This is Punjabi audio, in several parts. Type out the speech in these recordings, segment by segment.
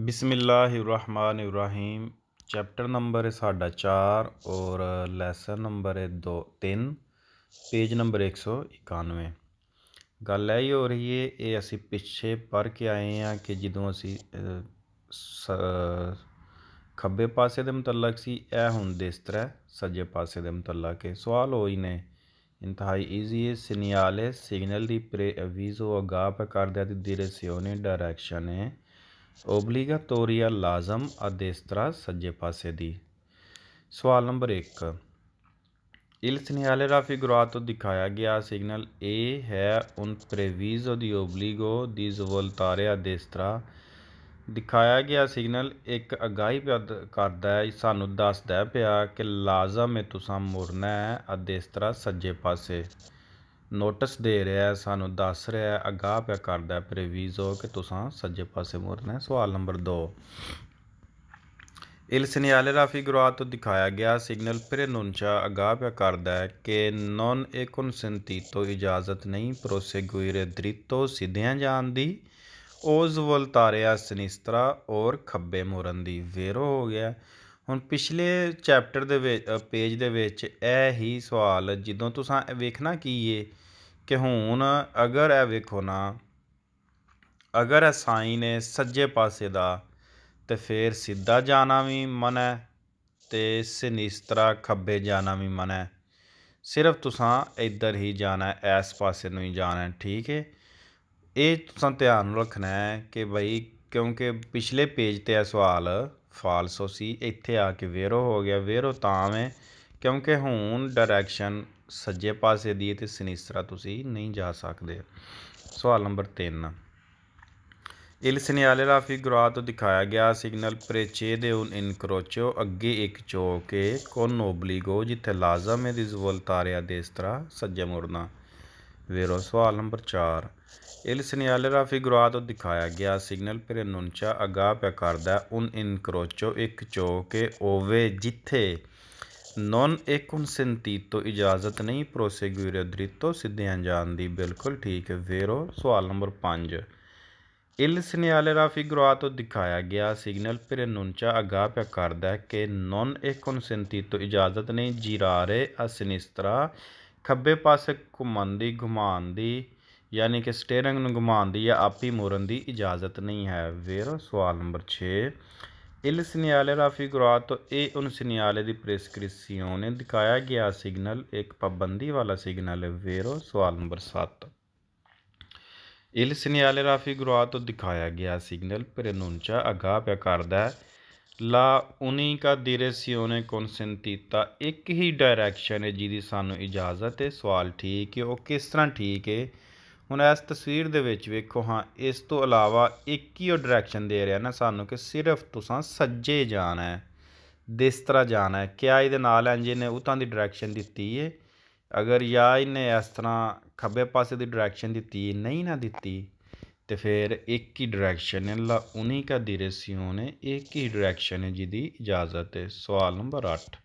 ਬਿਸਮਿਲ੍ਲਾਹਿਰਰਹਿਮਾਨਿਰਰਹੀਮ ਚੈਪਟਰ ਨੰਬਰ ਹੈ ਸਾਡਾ 4 ਔਰ ਲੈਸਨ ਨੰਬਰ ਹੈ 2 3 ਪੇਜ ਨੰਬਰ 191 ਗੱਲ ਹੈ ਇਹ ਹੋ ਰਹੀ ਹੈ ਇਹ ਅਸੀਂ ਪਿੱਛੇ ਪੜ ਕੇ ਆਏ ਹਾਂ ਕਿ ਜਦੋਂ ਅਸੀਂ ਖੱਬੇ ਪਾਸੇ ਦੇ ਮੁਤਲਕ ਸੀ ਇਹ ਹੁਣ ਇਸ ਤਰ੍ਹਾਂ ਸੱਜੇ ਪਾਸੇ ਦੇ ਮੁਤਲਕ ਹੈ ਸਵਾਲ ਹੋਈ ਨੇ ਇੰਤਹਾਈ ਈਜ਼ੀ ਹੈ ਸਿਗਨਲ ਦੀ ਪ੍ਰੀਵੀਜ਼ੋ ਅਵੀਜ਼ੋ ਅਗਾਪ ਕਰ ਦਿਆ ਤੇ ਸਿਓ ਨੇ ਡਾਇਰੈਕਸ਼ਨ ਹੈ ਓਬਲੀਗਾਤੋਰੀਆ ਲਾਜ਼ਮ ਅਦੇਸਤਰਾ ਸੱਜੇ ਪਾਸੇ ਦੀ ਸਵਾਲ ਨੰਬਰ 1 Il segnale ਤੋਂ ਦਿਖਾਇਆ ਗਿਆ ਸਿਗਨਲ A ਹੈ un previso ਦੀ ਓਬਲੀਗੋ ਦੀ svoltare a destra ਦਿਖਾਇਆ ਗਿਆ ਸਿਗਨਲ ਇੱਕ ਅਗਾਈ ਕਰਦਾ ਹੈ ਸਾਨੂੰ ਦੱਸਦਾ ਪਿਆ ਕਿ ਲਾਜ਼ਮ ਹੈ ਤੁਸੀਂ ਮੁਰਨਾ ਹੈ ਅਦੇਸਤਰਾ ਸੱਜੇ ਪਾਸੇ ਨੋਟਿਸ ਦੇ ਰਿਹਾ ਸਾਨੂੰ ਦੱਸ ਰਿਹਾ ਅਗਾਹ ਪਿਆ ਕਰਦਾ पिया करदा ਕਿ ਤੁਸੀਂ ਸੱਜੇ ਪਾਸੇ सज्जे पासे मुड़ना है ਇਲ ਸਿਨਿਆਲੇ ਰਾਫੀ ਗੁਰਾ ਤੋਂ ਦਿਖਾਇਆ ਗਿਆ ਸਿਗਨਲ ਪਰੇ ਅਗਾਹ ਪਿਆ ਕਰਦਾ ਹੈ ਕਿ ਨੋਨ ਸੰਤੀ ਤੋਂ ਇਜਾਜ਼ਤ ਨਹੀਂ ਪਰੋਸੇ ਗੁਇਰੇ ਦ੍ਰਿਤੋ ਸਿੱਧਿਆਂ ਜਾਣ ਦੀ ਓਜ਼ ਤਾਰਿਆ ਸਨਿਸਤਰਾ ਔਰ ਖੱਬੇ ਮੁਰਨ ਦੀ ਵੇਰੋ ਹੋ ਗਿਆ ਹੁਣ ਪਿਛਲੇ ਚੈਪਟਰ ਦੇ ਵਿੱਚ ਪੇਜ ਦੇ ਵਿੱਚ ਇਹ ਹੀ ਸਵਾਲ ਜਦੋਂ ਤੁਸੀਂ ਵੇਖਣਾ ਕੀ ਏ ਕਿ ਹੁਣ ਅਗਰ ਇਹ ਵੇਖੋ ਨਾ ਅਗਰ ਇਹ ਸਾਈਨ ਹੈ ਸੱਜੇ ਪਾਸੇ ਦਾ ਤੇ ਫੇਰ ਸਿੱਧਾ ਜਾਣਾ ਵੀ ਮਨ ਹੈ ਤੇ ਸਿਨਿਸਤਰਾ ਖੱਬੇ ਜਾਣਾ ਵੀ ਮਨ ਹੈ ਸਿਰਫ ਤੁਸੀਂ ਇੱਧਰ ਹੀ ਜਾਣਾ ਹੈ ਇਸ ਪਾਸੇ ਨੂੰ ਹੀ ਜਾਣਾ ਹੈ ਠੀਕ ਹੈ ਇਹ ਤੁਸੀਂ ਧਿਆਨ ਰੱਖਣਾ ਹੈ ਕਿ ਭਈ ਕਿਉਂਕਿ ਪਿਛਲੇ ਪੇਜ ਤੇ ਇਹ ਸਵਾਲ ਫਾਲਸੋ ਸੀ ਇੱਥੇ ਆ ਕੇ ਵੇਰੋ ਹੋ ਗਿਆ ਵੇਰੋ ਤਾਂ ਹੈ ਕਿਉਂਕਿ ਹੁਣ ਡਾਇਰੈਕਸ਼ਨ ਸੱਜੇ ਪਾਸੇ ਦੀ ਤੇ ਸਿਨਿਸਤਰਾ ਤੁਸੀਂ ਨਹੀਂ ਜਾ ਸਕਦੇ ਸਵਾਲ ਨੰਬਰ 3 ਇਲ ਸਨਿਆਲੇ ਰਾਫੀ ਗੁਰਾ ਤੋਂ ਦਿਖਾਇਆ ਗਿਆ ਸਿਗਨਲ ਪ੍ਰੇਚੇ ਦੇ ਉਨ ਇਨਕਰੋਚੋ ਅੱਗੇ ਇੱਕ ਚੋਕੇ ਕੋ ਕੋਨ ਜਿੱਥੇ ਲਾਜ਼ਮ ਹੈ ਰਿਜ਼ਵਲ ਤਾਰਿਆ ਦੇ ਇਸ ਤਰ੍ਹਾਂ ਸੱਜੇ ਮੁਰਨਾ ਵੇਰੋ ਸਵਾਲ ਨੰਬਰ 4 ਇਲ ਸਿਨਿਆਲੇ ਰਾਫੀ ਗੁਰਾ ਤੋਂ ਦਿਖਾਇਆ ਗਿਆ ਸਿਗਨਲ ਪਰ ਨੁੰਚਾ ਅਗਾ ਪਿਆ ਕਰਦਾ ਉਨ ਇਨਕਰੋਚੋ ਇੱਕ ਚੋਕੇ ਓਵੇ ਜਿੱਥੇ ਨੌਨ ਇਹ ਤੋਂ ਇਜਾਜ਼ਤ ਨਹੀਂ ਪ੍ਰੋਸੇਗਿਊਰੋ ਦ੍ਰਿਤੋ ਸਿੱਧੇ ਅੰਜਾਨ ਦੀ ਬਿਲਕੁਲ ਠੀਕ ਵੇਰੋ ਸਵਾਲ ਨੰਬਰ 5 ਇਲ ਸਿਨਿਆਲੇ ਰਾ ਫਿਗਰਾ ਤੋਂ ਦਿਖਾਇਆ ਗਿਆ ਸਿਗਨਲ ਪਰ ਨੁੰਚਾ ਅਗਾ ਪਿਆ ਕਰਦਾ ਹੈ ਕਿ ਨੌਨ ਇਹ ਤੋਂ ਇਜਾਜ਼ਤ ਨਹੀਂ ਜਿਰਾਰੇ ਅਸਨਿਸਤਰਾ ਖੱਬੇ ਪਾਸੇ ਘੁੰਮਣ ਦੀ ਘੁਮਾਨ ਦੀ ਯਾਨੀ ਕਿ ਸਟੇਰਿੰਗ ਨੂੰ ਘੁਮਾਨ ਦੀ ਜਾਂ ਆਪੀ ਮੋਰਨ ਦੀ ਇਜਾਜ਼ਤ ਨਹੀਂ ਹੈ ਵੇਰੋ ਸਵਾਲ ਨੰਬਰ 6 Il ਤੋਂ ਇਹ ਉਨ ਸਿਨਿਆਲੇ ਦੀ ਪ੍ਰੈਸਕ੍ਰਿਪਸ਼ਨ ਨੇ ਦਿਖਾਇਆ ਗਿਆ ਸਿਗਨਲ ਇੱਕ ਪਾਬੰਦੀ ਵਾਲਾ ਸਿਗਨਲ ਹੈ ਵੇਰੋ ਸਵਾਲ ਨੰਬਰ 7 Il segnale ਤੋਂ ਦਿਖਾਇਆ ਗਿਆ ਸਿਗਨਲ ਪ੍ਰਨੁੰਚਾ ਅਗਾ ਪਿਆ ਕਰਦਾ ਲਾ ਉਨੀ ਕਾ ਨੇ ਕਨਸੈਂਟੀਤਾ ਇੱਕ ਹੀ ਡਾਇਰੈਕਸ਼ਨ ਹੈ ਜਿਹਦੀ ਸਾਨੂੰ ਇਜਾਜ਼ਤ ਹੈ ਸਵਾਲ ਠੀਕ ਹੈ ਉਹ ਕਿਸ ਤਰ੍ਹਾਂ ਠੀਕ ਹੈ ਹੁਣ ਇਸ ਤਸਵੀਰ ਦੇ ਵਿੱਚ ਵੇਖੋ ਹਾਂ ਇਸ ਤੋਂ ਇਲਾਵਾ ਇੱਕ ਹੀ ਉਹ ਡਾਇਰੈਕਸ਼ਨ ਦੇ ਰਿਹਾ ਨਾ ਸਾਨੂੰ ਕਿ ਸਿਰਫ ਤੁਸੀਂ ਸੱਜੇ ਜਾਣਾ ਹੈ ਦਿਸ ਤਰ੍ਹਾਂ ਜਾਣਾ ਹੈ ਕਿਆ ਇਹਦੇ ਨਾਲ ਇੰਜ ਨੇ ਉਤਾਂ ਦੀ ਡਾਇਰੈਕਸ਼ਨ ਦਿੱਤੀ ਏ ਅਗਰ ਯਾ ਇਹਨੇ ਇਸ ਤਰ੍ਹਾਂ ਖੱਬੇ ਪਾਸੇ ਦੀ ਡਾਇਰੈਕਸ਼ਨ ਦਿੱਤੀ ਨਹੀਂ ਨਾ ਦਿੱਤੀ ਤੇ ਫਿਰ ਇੱਕ ਹੀ ਡਾਇਰੈਕਸ਼ਨ ਹੈ ਲਾ ਉਨੀ ਕਾ ਦਿਰਸਿਓਂ ਨੇ ਇੱਕ ਹੀ ਡਾਇਰੈਕਸ਼ਨ ਹੈ ਜਿਹਦੀ ਇਜਾਜ਼ਤ ਹੈ ਸਵਾਲ ਨੰਬਰ 8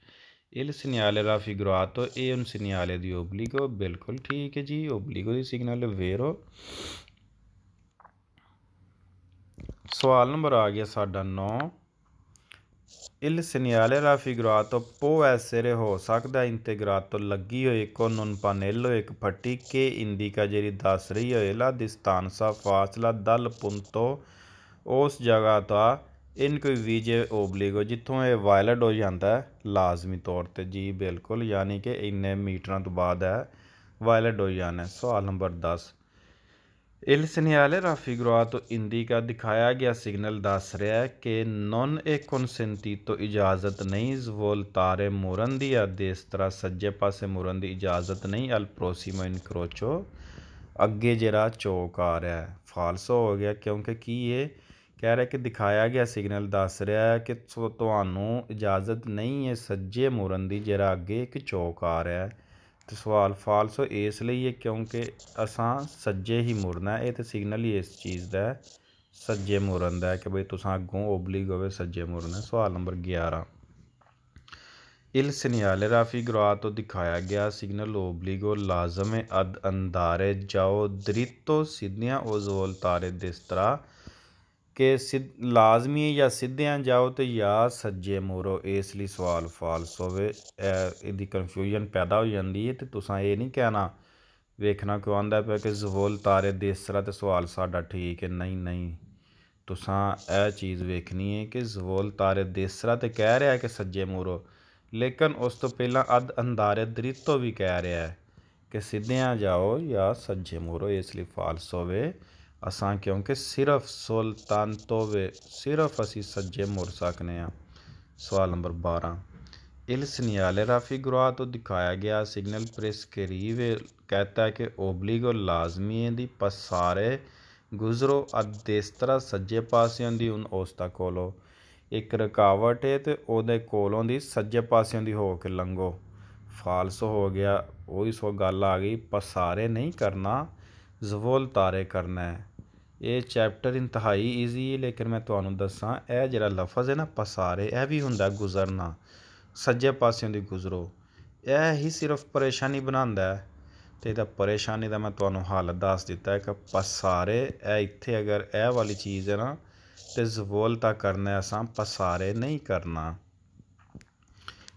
ਇਲ ਸਿਨਿਆਲੇ ਫਿਗਰਾਤੋ ਇਹ ਉਨ ਸਿਨਿਆਲੇ ਦੀ ਓਬਲੀਗੋ ਬਿਲਕੁਲ ਠੀਕ ਹੈ ਜੀ ਓਬਲੀਗੋ ਦੀ ਸਿਗਨਲ ਵੇਰੋ ਸਵਾਲ ਨੰਬਰ ਆ ਗਿਆ ਸਾਡਾ 9 ਇਲ ਸਿਨਿਆਲੇ ਫਿਗਰਾਤੋ ਪੋ ਐਸੇਰੇ ਹੋ ਸਕਦਾ ਇੰਟੀਗਰਾਤੋ ਲੱਗੀ ਹੋਏ ਕੋ ਨੁਨ ਪਨੇਲੋ ਇੱਕ ਫੱਟੀ ਕੇ ਕਾ ਜਿਹੜੀ ਦੱਸ ਰਹੀ ਹੋਏ ਲਾ ਦਿਸਤਾਨਸਾ ਫਾਸਲਾ ਦਲ ਪੁੰਤੋ ਉਸ ਜਗ੍ਹਾ ਦਾ ਕੋਈ ਵੀਜੇ ਓਬਲੀਗੋ ਜਿੱਥੋਂ ਇਹ ਵਾਇਲਡ ਹੋ ਜਾਂਦਾ ਹੈ ਲਾਜ਼ਮੀ ਤੌਰ ਤੇ ਜੀ ਬਿਲਕੁਲ ਯਾਨੀ ਕਿ ਇੰਨੇ ਮੀਟਰਾਂ ਤੋਂ ਬਾਅਦ ਹੈ ਵਾਇਲਡ ਹੋ ਜਾਣਾ ਸਵਾਲ ਨੰਬਰ 10 ਇਲ ਸਿਨਿਆਲੇ ਰਾਫੀਗਰਾ ਤੋਂ ਇੰਦੀ ਕਾ ਦਿਖਾਇਆ ਗਿਆ ਸਿਗਨਲ ਦੱਸ ਰਿਹਾ ਹੈ ਕਿ ਨਨ ਏ ਕਨਸੈਂਟੀ ਤੋਂ ਇਜਾਜ਼ਤ ਨਹੀਂ ਜ਼ਵੋਲ ਤਾਰੇ ਮੁਰਨ ਦੀ ਆਦੇਸ ਤਰ੍ਹਾਂ ਸੱਜੇ ਪਾਸੇ ਮੁਰਨ ਦੀ ਇਜਾਜ਼ਤ ਨਹੀਂ ਅਲ ਪ੍ਰੋਸੀਮੋ ਕਰੋਚੋ ਅੱਗੇ ਜਿਹੜਾ ਚੌਕ ਆ ਰਿਹਾ ਹੈ ਫਾਲਸ ਹੋ ਗਿਆ ਕਿਉਂਕਿ ਕੀ ਇਹ ਕਹਿ ਰਿਹਾ ਕਿ ਦਿਖਾਇਆ ਗਿਆ ਸਿਗਨਲ ਦੱਸ ਰਿਹਾ ਹੈ ਕਿ ਤੁਹਾਨੂੰ ਇਜਾਜ਼ਤ ਨਹੀਂ ਹੈ ਸੱਜੇ ਮੁਰਨ ਦੀ ਜਿਹੜਾ ਅੱਗੇ ਇੱਕ ਚੌਕ ਆ ਰਿਹਾ ਹੈ ਤੇ ਸਵਾਲ ਫਾਲਸ ਇਸ ਲਈ ਹੈ ਕਿਉਂਕਿ ਅਸਾਂ ਸੱਜੇ ਹੀ ਮੁਰਨਾ ਇਹ ਤੇ ਸਿਗਨਲ ਹੀ ਇਸ ਚੀਜ਼ ਦਾ ਹੈ ਸੱਜੇ ਮੁਰਨ ਦਾ ਕਿ ਬਈ ਤੁਸੀਂ ਅੱਗੋਂ ਓਬਲੀ ਗੋਵੇ ਸੱਜੇ ਮੁਰਨਾ ਸਵਾਲ ਨੰਬਰ 11 ਇਲ ਸਿਨਿਆਲ ਰਾਫੀ ਗਰਾ ਤੋਂ ਦਿਖਾਇਆ ਗਿਆ ਸਿਗਨਲ ਓਬਲੀਗੋ ਲਾਜ਼ਮ ਅਦ ਅੰਦਾਰੇ ਜਾਓ ਦ੍ਰਿਤੋ ਸਿਧੀਆਂ ਓਜ਼ੋਲ ਤਾਰੇ ਦਿਸ ਤਰ੍ਹਾਂ ਕਿ ਸਿੱਧ ਲਾਜ਼ਮੀ ਜਾਂ ਸਿੱਧਿਆਂ ਜਾਓ ਤੇ ਜਾਂ ਸੱਜੇ ਮੋਰੋ ਇਸ ਲਈ ਸਵਾਲ ਫਾਲਸ ਹੋਵੇ ਇਹਦੀ ਕਨਫਿਊਜ਼ਨ ਪੈਦਾ ਹੋ ਜਾਂਦੀ ਹੈ ਤੇ ਤੁਸੀਂ ਇਹ ਨਹੀਂ ਕਹਿਣਾ ਵੇਖਣਾ ਕਿ ਆਂਦਾ ਪਿਆ ਕਿ ਜ਼ਵੋਲ ਤਾਰੇ ਦੇ ਤੇ ਸਵਾਲ ਸਾਡਾ ਠੀਕ ਹੈ ਨਹੀਂ ਨਹੀਂ ਤੁਸੀਂ ਇਹ ਚੀਜ਼ ਵੇਖਣੀ ਹੈ ਕਿ ਜ਼ਵੋਲ ਤਾਰੇ ਦੇਸਰਾ ਤੇ ਕਹਿ ਰਿਹਾ ਹੈ ਕਿ ਸੱਜੇ ਮੋਰੋ ਲੇਕਿਨ ਉਸ ਤੋਂ ਪਹਿਲਾਂ ਅਦ ਅੰਦਾਰੇ ਦ੍ਰਿਤੋ ਵੀ ਕਹਿ ਰਿਹਾ ਹੈ ਕਿ ਸਿੱਧਿਆਂ ਜਾਓ ਜਾਂ ਸੱਜੇ ਮੋਰੋ ਇਸ ਲਈ ਫਾਲਸ ਹੋਵੇ ਅਸਾਂ ਕਿਉਂਕਿ ਸਿਰਫ ਸੁਲਤਾਨ ਤੋਵੇ ਸਿਰਫ ਅਸੀਂ ਸੱਜੇ ਮੁੜ ਸਕਨੇ ਆ ਸਵਾਲ ਨੰਬਰ 12 ਇਲ ਸਨਿਆਲੇ ਰਾਫੀ ਗੁਰਾ ਤੋਂ ਦਿਖਾਇਆ ਗਿਆ ਸਿਗਨਲ ਪ੍ਰੈਸ ਕਰੀਵੇ ਕਹਤਾ ਹੈ ਕਿ ਓਬਲੀਗੋ ਲਾਜ਼ਮੀ ਹੈ ਦੀ ਪਸਾਰੇ ਗੁਜ਼ਰੋ ਤਰ੍ਹਾਂ ਸੱਜੇ ਪਾਸਿਆਂ ਦੀ ਉਨ ਉਸ ਤੱਕ ਕੋਲੋ ਇੱਕ ਰਕਾਵਟ ਹੈ ਤੇ ਉਹਦੇ ਕੋਲੋਂ ਦੀ ਸੱਜੇ ਪਾਸਿਆਂ ਦੀ ਹੋ ਕੇ ਲੰਗੋ ਫਾਲਸ ਹੋ ਗਿਆ ਉਹੀ ਸੋ ਗੱਲ ਆ ਗਈ ਪਸਾਰੇ ਨਹੀਂ ਕਰਨਾ ਜ਼ਵਲ ਤਾਰੇ ਕਰਨਾ ਹੈ ਇਹ ਚੈਪਟਰ ਇੰਤਹਾਈ ਈਜ਼ੀ ਹੈ ਲੇਕਿਨ ਮੈਂ ਤੁਹਾਨੂੰ ਦੱਸਾਂ ਇਹ ਜਿਹੜਾ ਲਫ਼ਜ਼ ਹੈ ਨਾ ਪਸਾਰੇ ਇਹ ਵੀ ਹੁੰਦਾ ਗੁਜ਼ਰਨਾ ਸੱਜੇ ਪਾਸਿਓਂ ਦੀ ਗੁਜ਼ਰੋ ਇਹ ਹੀ ਸਿਰਫ ਪਰੇਸ਼ਾਨੀ ਬਣਾਉਂਦਾ ਹੈ ਤੇ ਇਹਦਾ ਪਰੇਸ਼ਾਨੀ ਦਾ ਮੈਂ ਤੁਹਾਨੂੰ ਹਾਲ ਦੱਸ ਦਿੱਤਾ ਹੈ ਕਿ ਪਸਾਰੇ ਇਹ ਇੱਥੇ ਅਗਰ ਇਹ ਵਾਲੀ ਚੀਜ਼ ਹੈ ਨਾ ਤੇ ਜ਼ਵੋਲ ਤਾਂ ਕਰਨਾ ਹੈ ਅਸਾਂ ਪਸਾਰੇ ਨਹੀਂ ਕਰਨਾ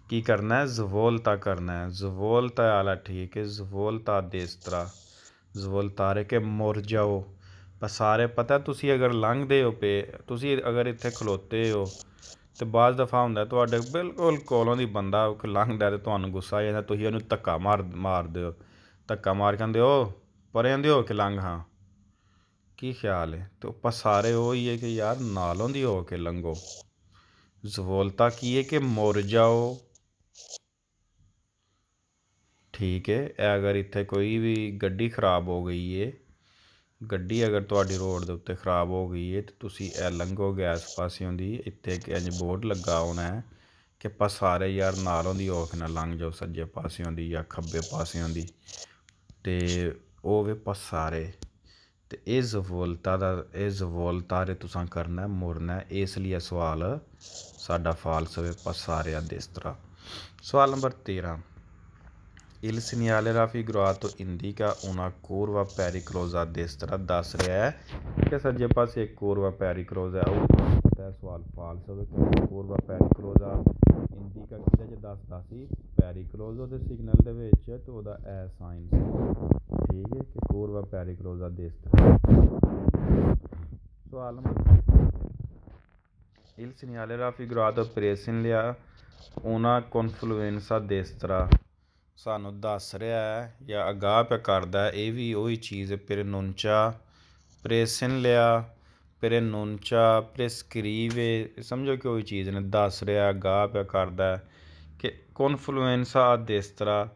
ਕੀ ਕਰਨਾ ਹੈ ਜ਼ਵੋਲਤਾ ਕਰਨਾ ਹੈ ਜ਼ਵੋਲਤਾ ਆਲਾ ਠੀਕ ਹੈ ਜ਼ਵੋਲਤਾ ਦੇਸ ਤਰ੍ਹਾਂ ਜ਼ਵੋਲਤਾ ਰੇ ਕੇ ਮੁਰ ਜਾਓ ਪਰ ਸਾਰੇ ਪਤਾ ਤੁਸੀਂ ਅਗਰ ਲੰਘਦੇ ਹੋ ਪੇ ਤੁਸੀਂ ਅਗਰ ਇੱਥੇ ਖਲੋਤੇ ਹੋ ਤੇ ਬਾਅਦ ਦਫਾ ਹੁੰਦਾ ਤੁਹਾਡੇ ਬਿਲਕੁਲ ਕੋਲੋਂ ਦੀ ਬੰਦਾ ਲੰਘਦਾ ਤੇ ਤੁਹਾਨੂੰ ਗੁੱਸਾ ਆ ਜਾਂਦਾ ਤੁਸੀਂ ਉਹਨੂੰ ਧੱਕਾ ਮਾਰ ਮਾਰਦੇ ਦਿਓ ਧੱਕਾ ਮਾਰ ਕਹਿੰਦੇ ਹੋ ਪਰੇ ਆਂਦੇ ਹੋ ਕਿ ਲੰਘ ਹਾਂ ਕੀ ਖਿਆਲ ਹੈ ਤੇ ਉੱਪਰ ਸਾਰੇ ਉਹ ਹੀ ਹੈ ਕਿ ਯਾਰ ਨਾਲੋਂ ਦੀ ਹੋ ਕੇ ਲੰਘੋ ਜ਼ਵੋਲਤਾ ਕੀ ਹੈ ਕਿ ਮੁਰ ਜਾਓ ਠੀਕ ਹੈ ਅਗਰ ਇੱਥੇ ਕੋਈ ਵੀ ਗੱਡੀ ਖਰਾਬ ਹੋ ਗਈ ਹੈ ਗੱਡੀ ਅਗਰ ਤੁਹਾਡੀ ਰੋਡ ਦੇ ਉੱਤੇ ਖਰਾਬ ਹੋ ਗਈ ਹੈ ਤੇ ਤੁਸੀਂ ਇਹ ਲੰਘੋਗੇ ਇਸ ਪਾਸਿਓਂ ਦੀ ਇੱਥੇ ਕਿ ਇੰਜ ਬੋਰਡ ਲੱਗਾ ਹੋਣਾ ਹੈ ਕਿ ਪਾ ਸਾਰੇ ਯਾਰ ਨਾਲੋਂ ਦੀ ਔਖ ਨਾ ਲੰਘ ਜਾਓ ਸੱਜੇ ਪਾਸਿਓਂ ਦੀ ਜਾਂ ਖੱਬੇ ਪਾਸਿਓਂ ਦੀ ਤੇ ਉਹ ਵੇ ਪਾ ਸਾਰੇ ਤੇ ਇਹ ਜ਼ਵੋਲਤਾ ਦਾ ਇਹ ਜ਼ਵੋਲਤਾ ਰੇ ਤੁਸੀਂ ਕਰਨਾ ਮੁਰਨਾ ਇਸ ਲਈ ਇਹ ਸਵਾਲ ਸਾਡਾ ਫਾਲਸ ਵੇ ਪਾ ਸਾਰਿਆਂ ਦੇ ਇਸ ਤਰ੍ਹਾਂ ਸਵਾਲ ਨੰਬਰ 13 ਇਲ ਸਿਨਿਆਲੇਰਾ ਫਿਗਰਾਤੋ ਇੰਡੀਕਾ ਉਨਾ ਕੋਰਵਾ ਪੈਰੀਕਲੋਜ਼ਾ ਇਸ ਤਰ੍ਹਾਂ ਦੱਸ ਰਿਹਾ ਹੈ ਕਿ ਸੱਜੇ ਪਾਸੇ ਇੱਕ ਕੋਰਵਾ ਪੈਰੀਕਲੋਜ਼ਾ ਹੈ ਉਹ ਸਵਾਲ ਫਾਲਸ ਹੋਵੇ ਕਿ ਕੋਰਵਾ ਪੈਰੀਕਲੋਜ਼ਾ ਇੰਡੀਕਾ ਕਿਹਦੇ ਚ ਦੱਸਦਾ ਸੀ ਪੈਰੀਕਲੋਜ਼ੋ ਦੇ ਸਿਗਨਲ ਦੇ ਵਿੱਚ ਤੇ ਉਹਦਾ ਐ ਸਾਈਨ ਠੀਕ ਹੈ ਕਿ ਕੋਰਵਾ ਪੈਰੀਕਲੋਜ਼ਾ ਇਸ ਤਰ੍ਹਾਂ ਸਵਾਲ ਨੰਬਰ ਇਲ ਸਿਨਿਆਲੇਰਾ ਫਿਗਰਾਤੋ ਪ੍ਰੇਸਿਨ ਲਿਆ ਉਨਾ ਕਨਫਲੂਐਂਸਾ ਇਸ ਤਰ੍ਹਾਂ ਸਾਨੂੰ ਦੱਸ ਰਿਹਾ ਹੈ ਜਾਂ ਅਗਾਹ ਪਿਆ ਕਰਦਾ ਇਹ ਵੀ ਉਹੀ ਚੀਜ਼ ਹੈ ਨੁੰਚਾ ਪ੍ਰੇਸਨ ਲਿਆ ਨੁੰਚਾ ਪ੍ਰਿਸਕ੍ਰੀਵੇ ਸਮਝੋ ਕਿ ਉਹੀ ਚੀਜ਼ ਨੇ ਦੱਸ ਰਿਹਾ ਅਗਾਹ ਪਿਆ ਕਰਦਾ ਕਿ ਕਨਫਲੂਐਂਸਾ ਇਸ ਤਰ੍ਹਾਂ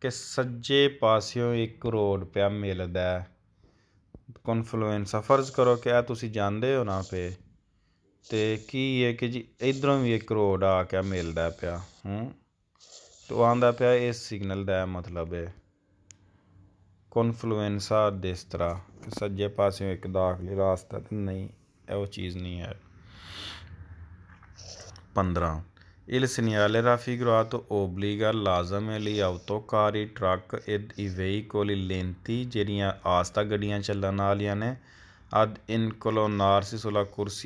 ਕਿ ਸੱਜੇ ਪਾਸਿਓਂ ਇੱਕ ਰੋਡ ਪਿਆ ਮਿਲਦਾ ਹੈ ਕਨਫਲੂਐਂਸਾ ਫਰਜ਼ ਕਰੋ ਕਿ ਆ ਤੁਸੀਂ ਜਾਣਦੇ ਹੋ ਨਾ ਪੇ ਤੇ ਕੀ ਹੈ ਕਿ ਜੀ ਇਧਰੋਂ ਵੀ ਇੱਕ ਰੋਡ ਆ ਕੇ ਮਿਲਦਾ ਪਿਆ ਹੂੰ ਤੋ ਆਂਦਾ ਪਿਆ ਇਹ ਸਿਗਨਲ ਦਾ ਮਤਲਬ ਹੈ ਕਨਫਲੂਐਂਸਾ ਇਸ ਤਰ੍ਹਾਂ ਕਿ ਸੱਜੇ ਪਾਸੇ ਇੱਕ ਦਾਖਲੀ ਰਾਸਤਾ ਤੇ ਨਹੀਂ ਇਹ ਉਹ ਚੀਜ਼ ਨਹੀਂ ਹੈ 15 ਸਿਨਿਆਲੇ ਰਾਫੀ era ਤੋ obbliga ਲਾਜ਼ਮ ਹੈ ਲਈ ਕਾਰੀ ਟਰੱਕ ਇਦ ਇਵੇਈ ਕੋਲੀ ਲੈਂਤੀ ਜਿਹੜੀਆਂ ਆਸਤਾ ਗੱਡੀਆਂ ਚੱਲਣ ਵਾਲੀਆਂ ਨੇ ਅਦ ਇਨ ਕੋਲੋਨਾਰ ਸੀ ਸੁਲਾ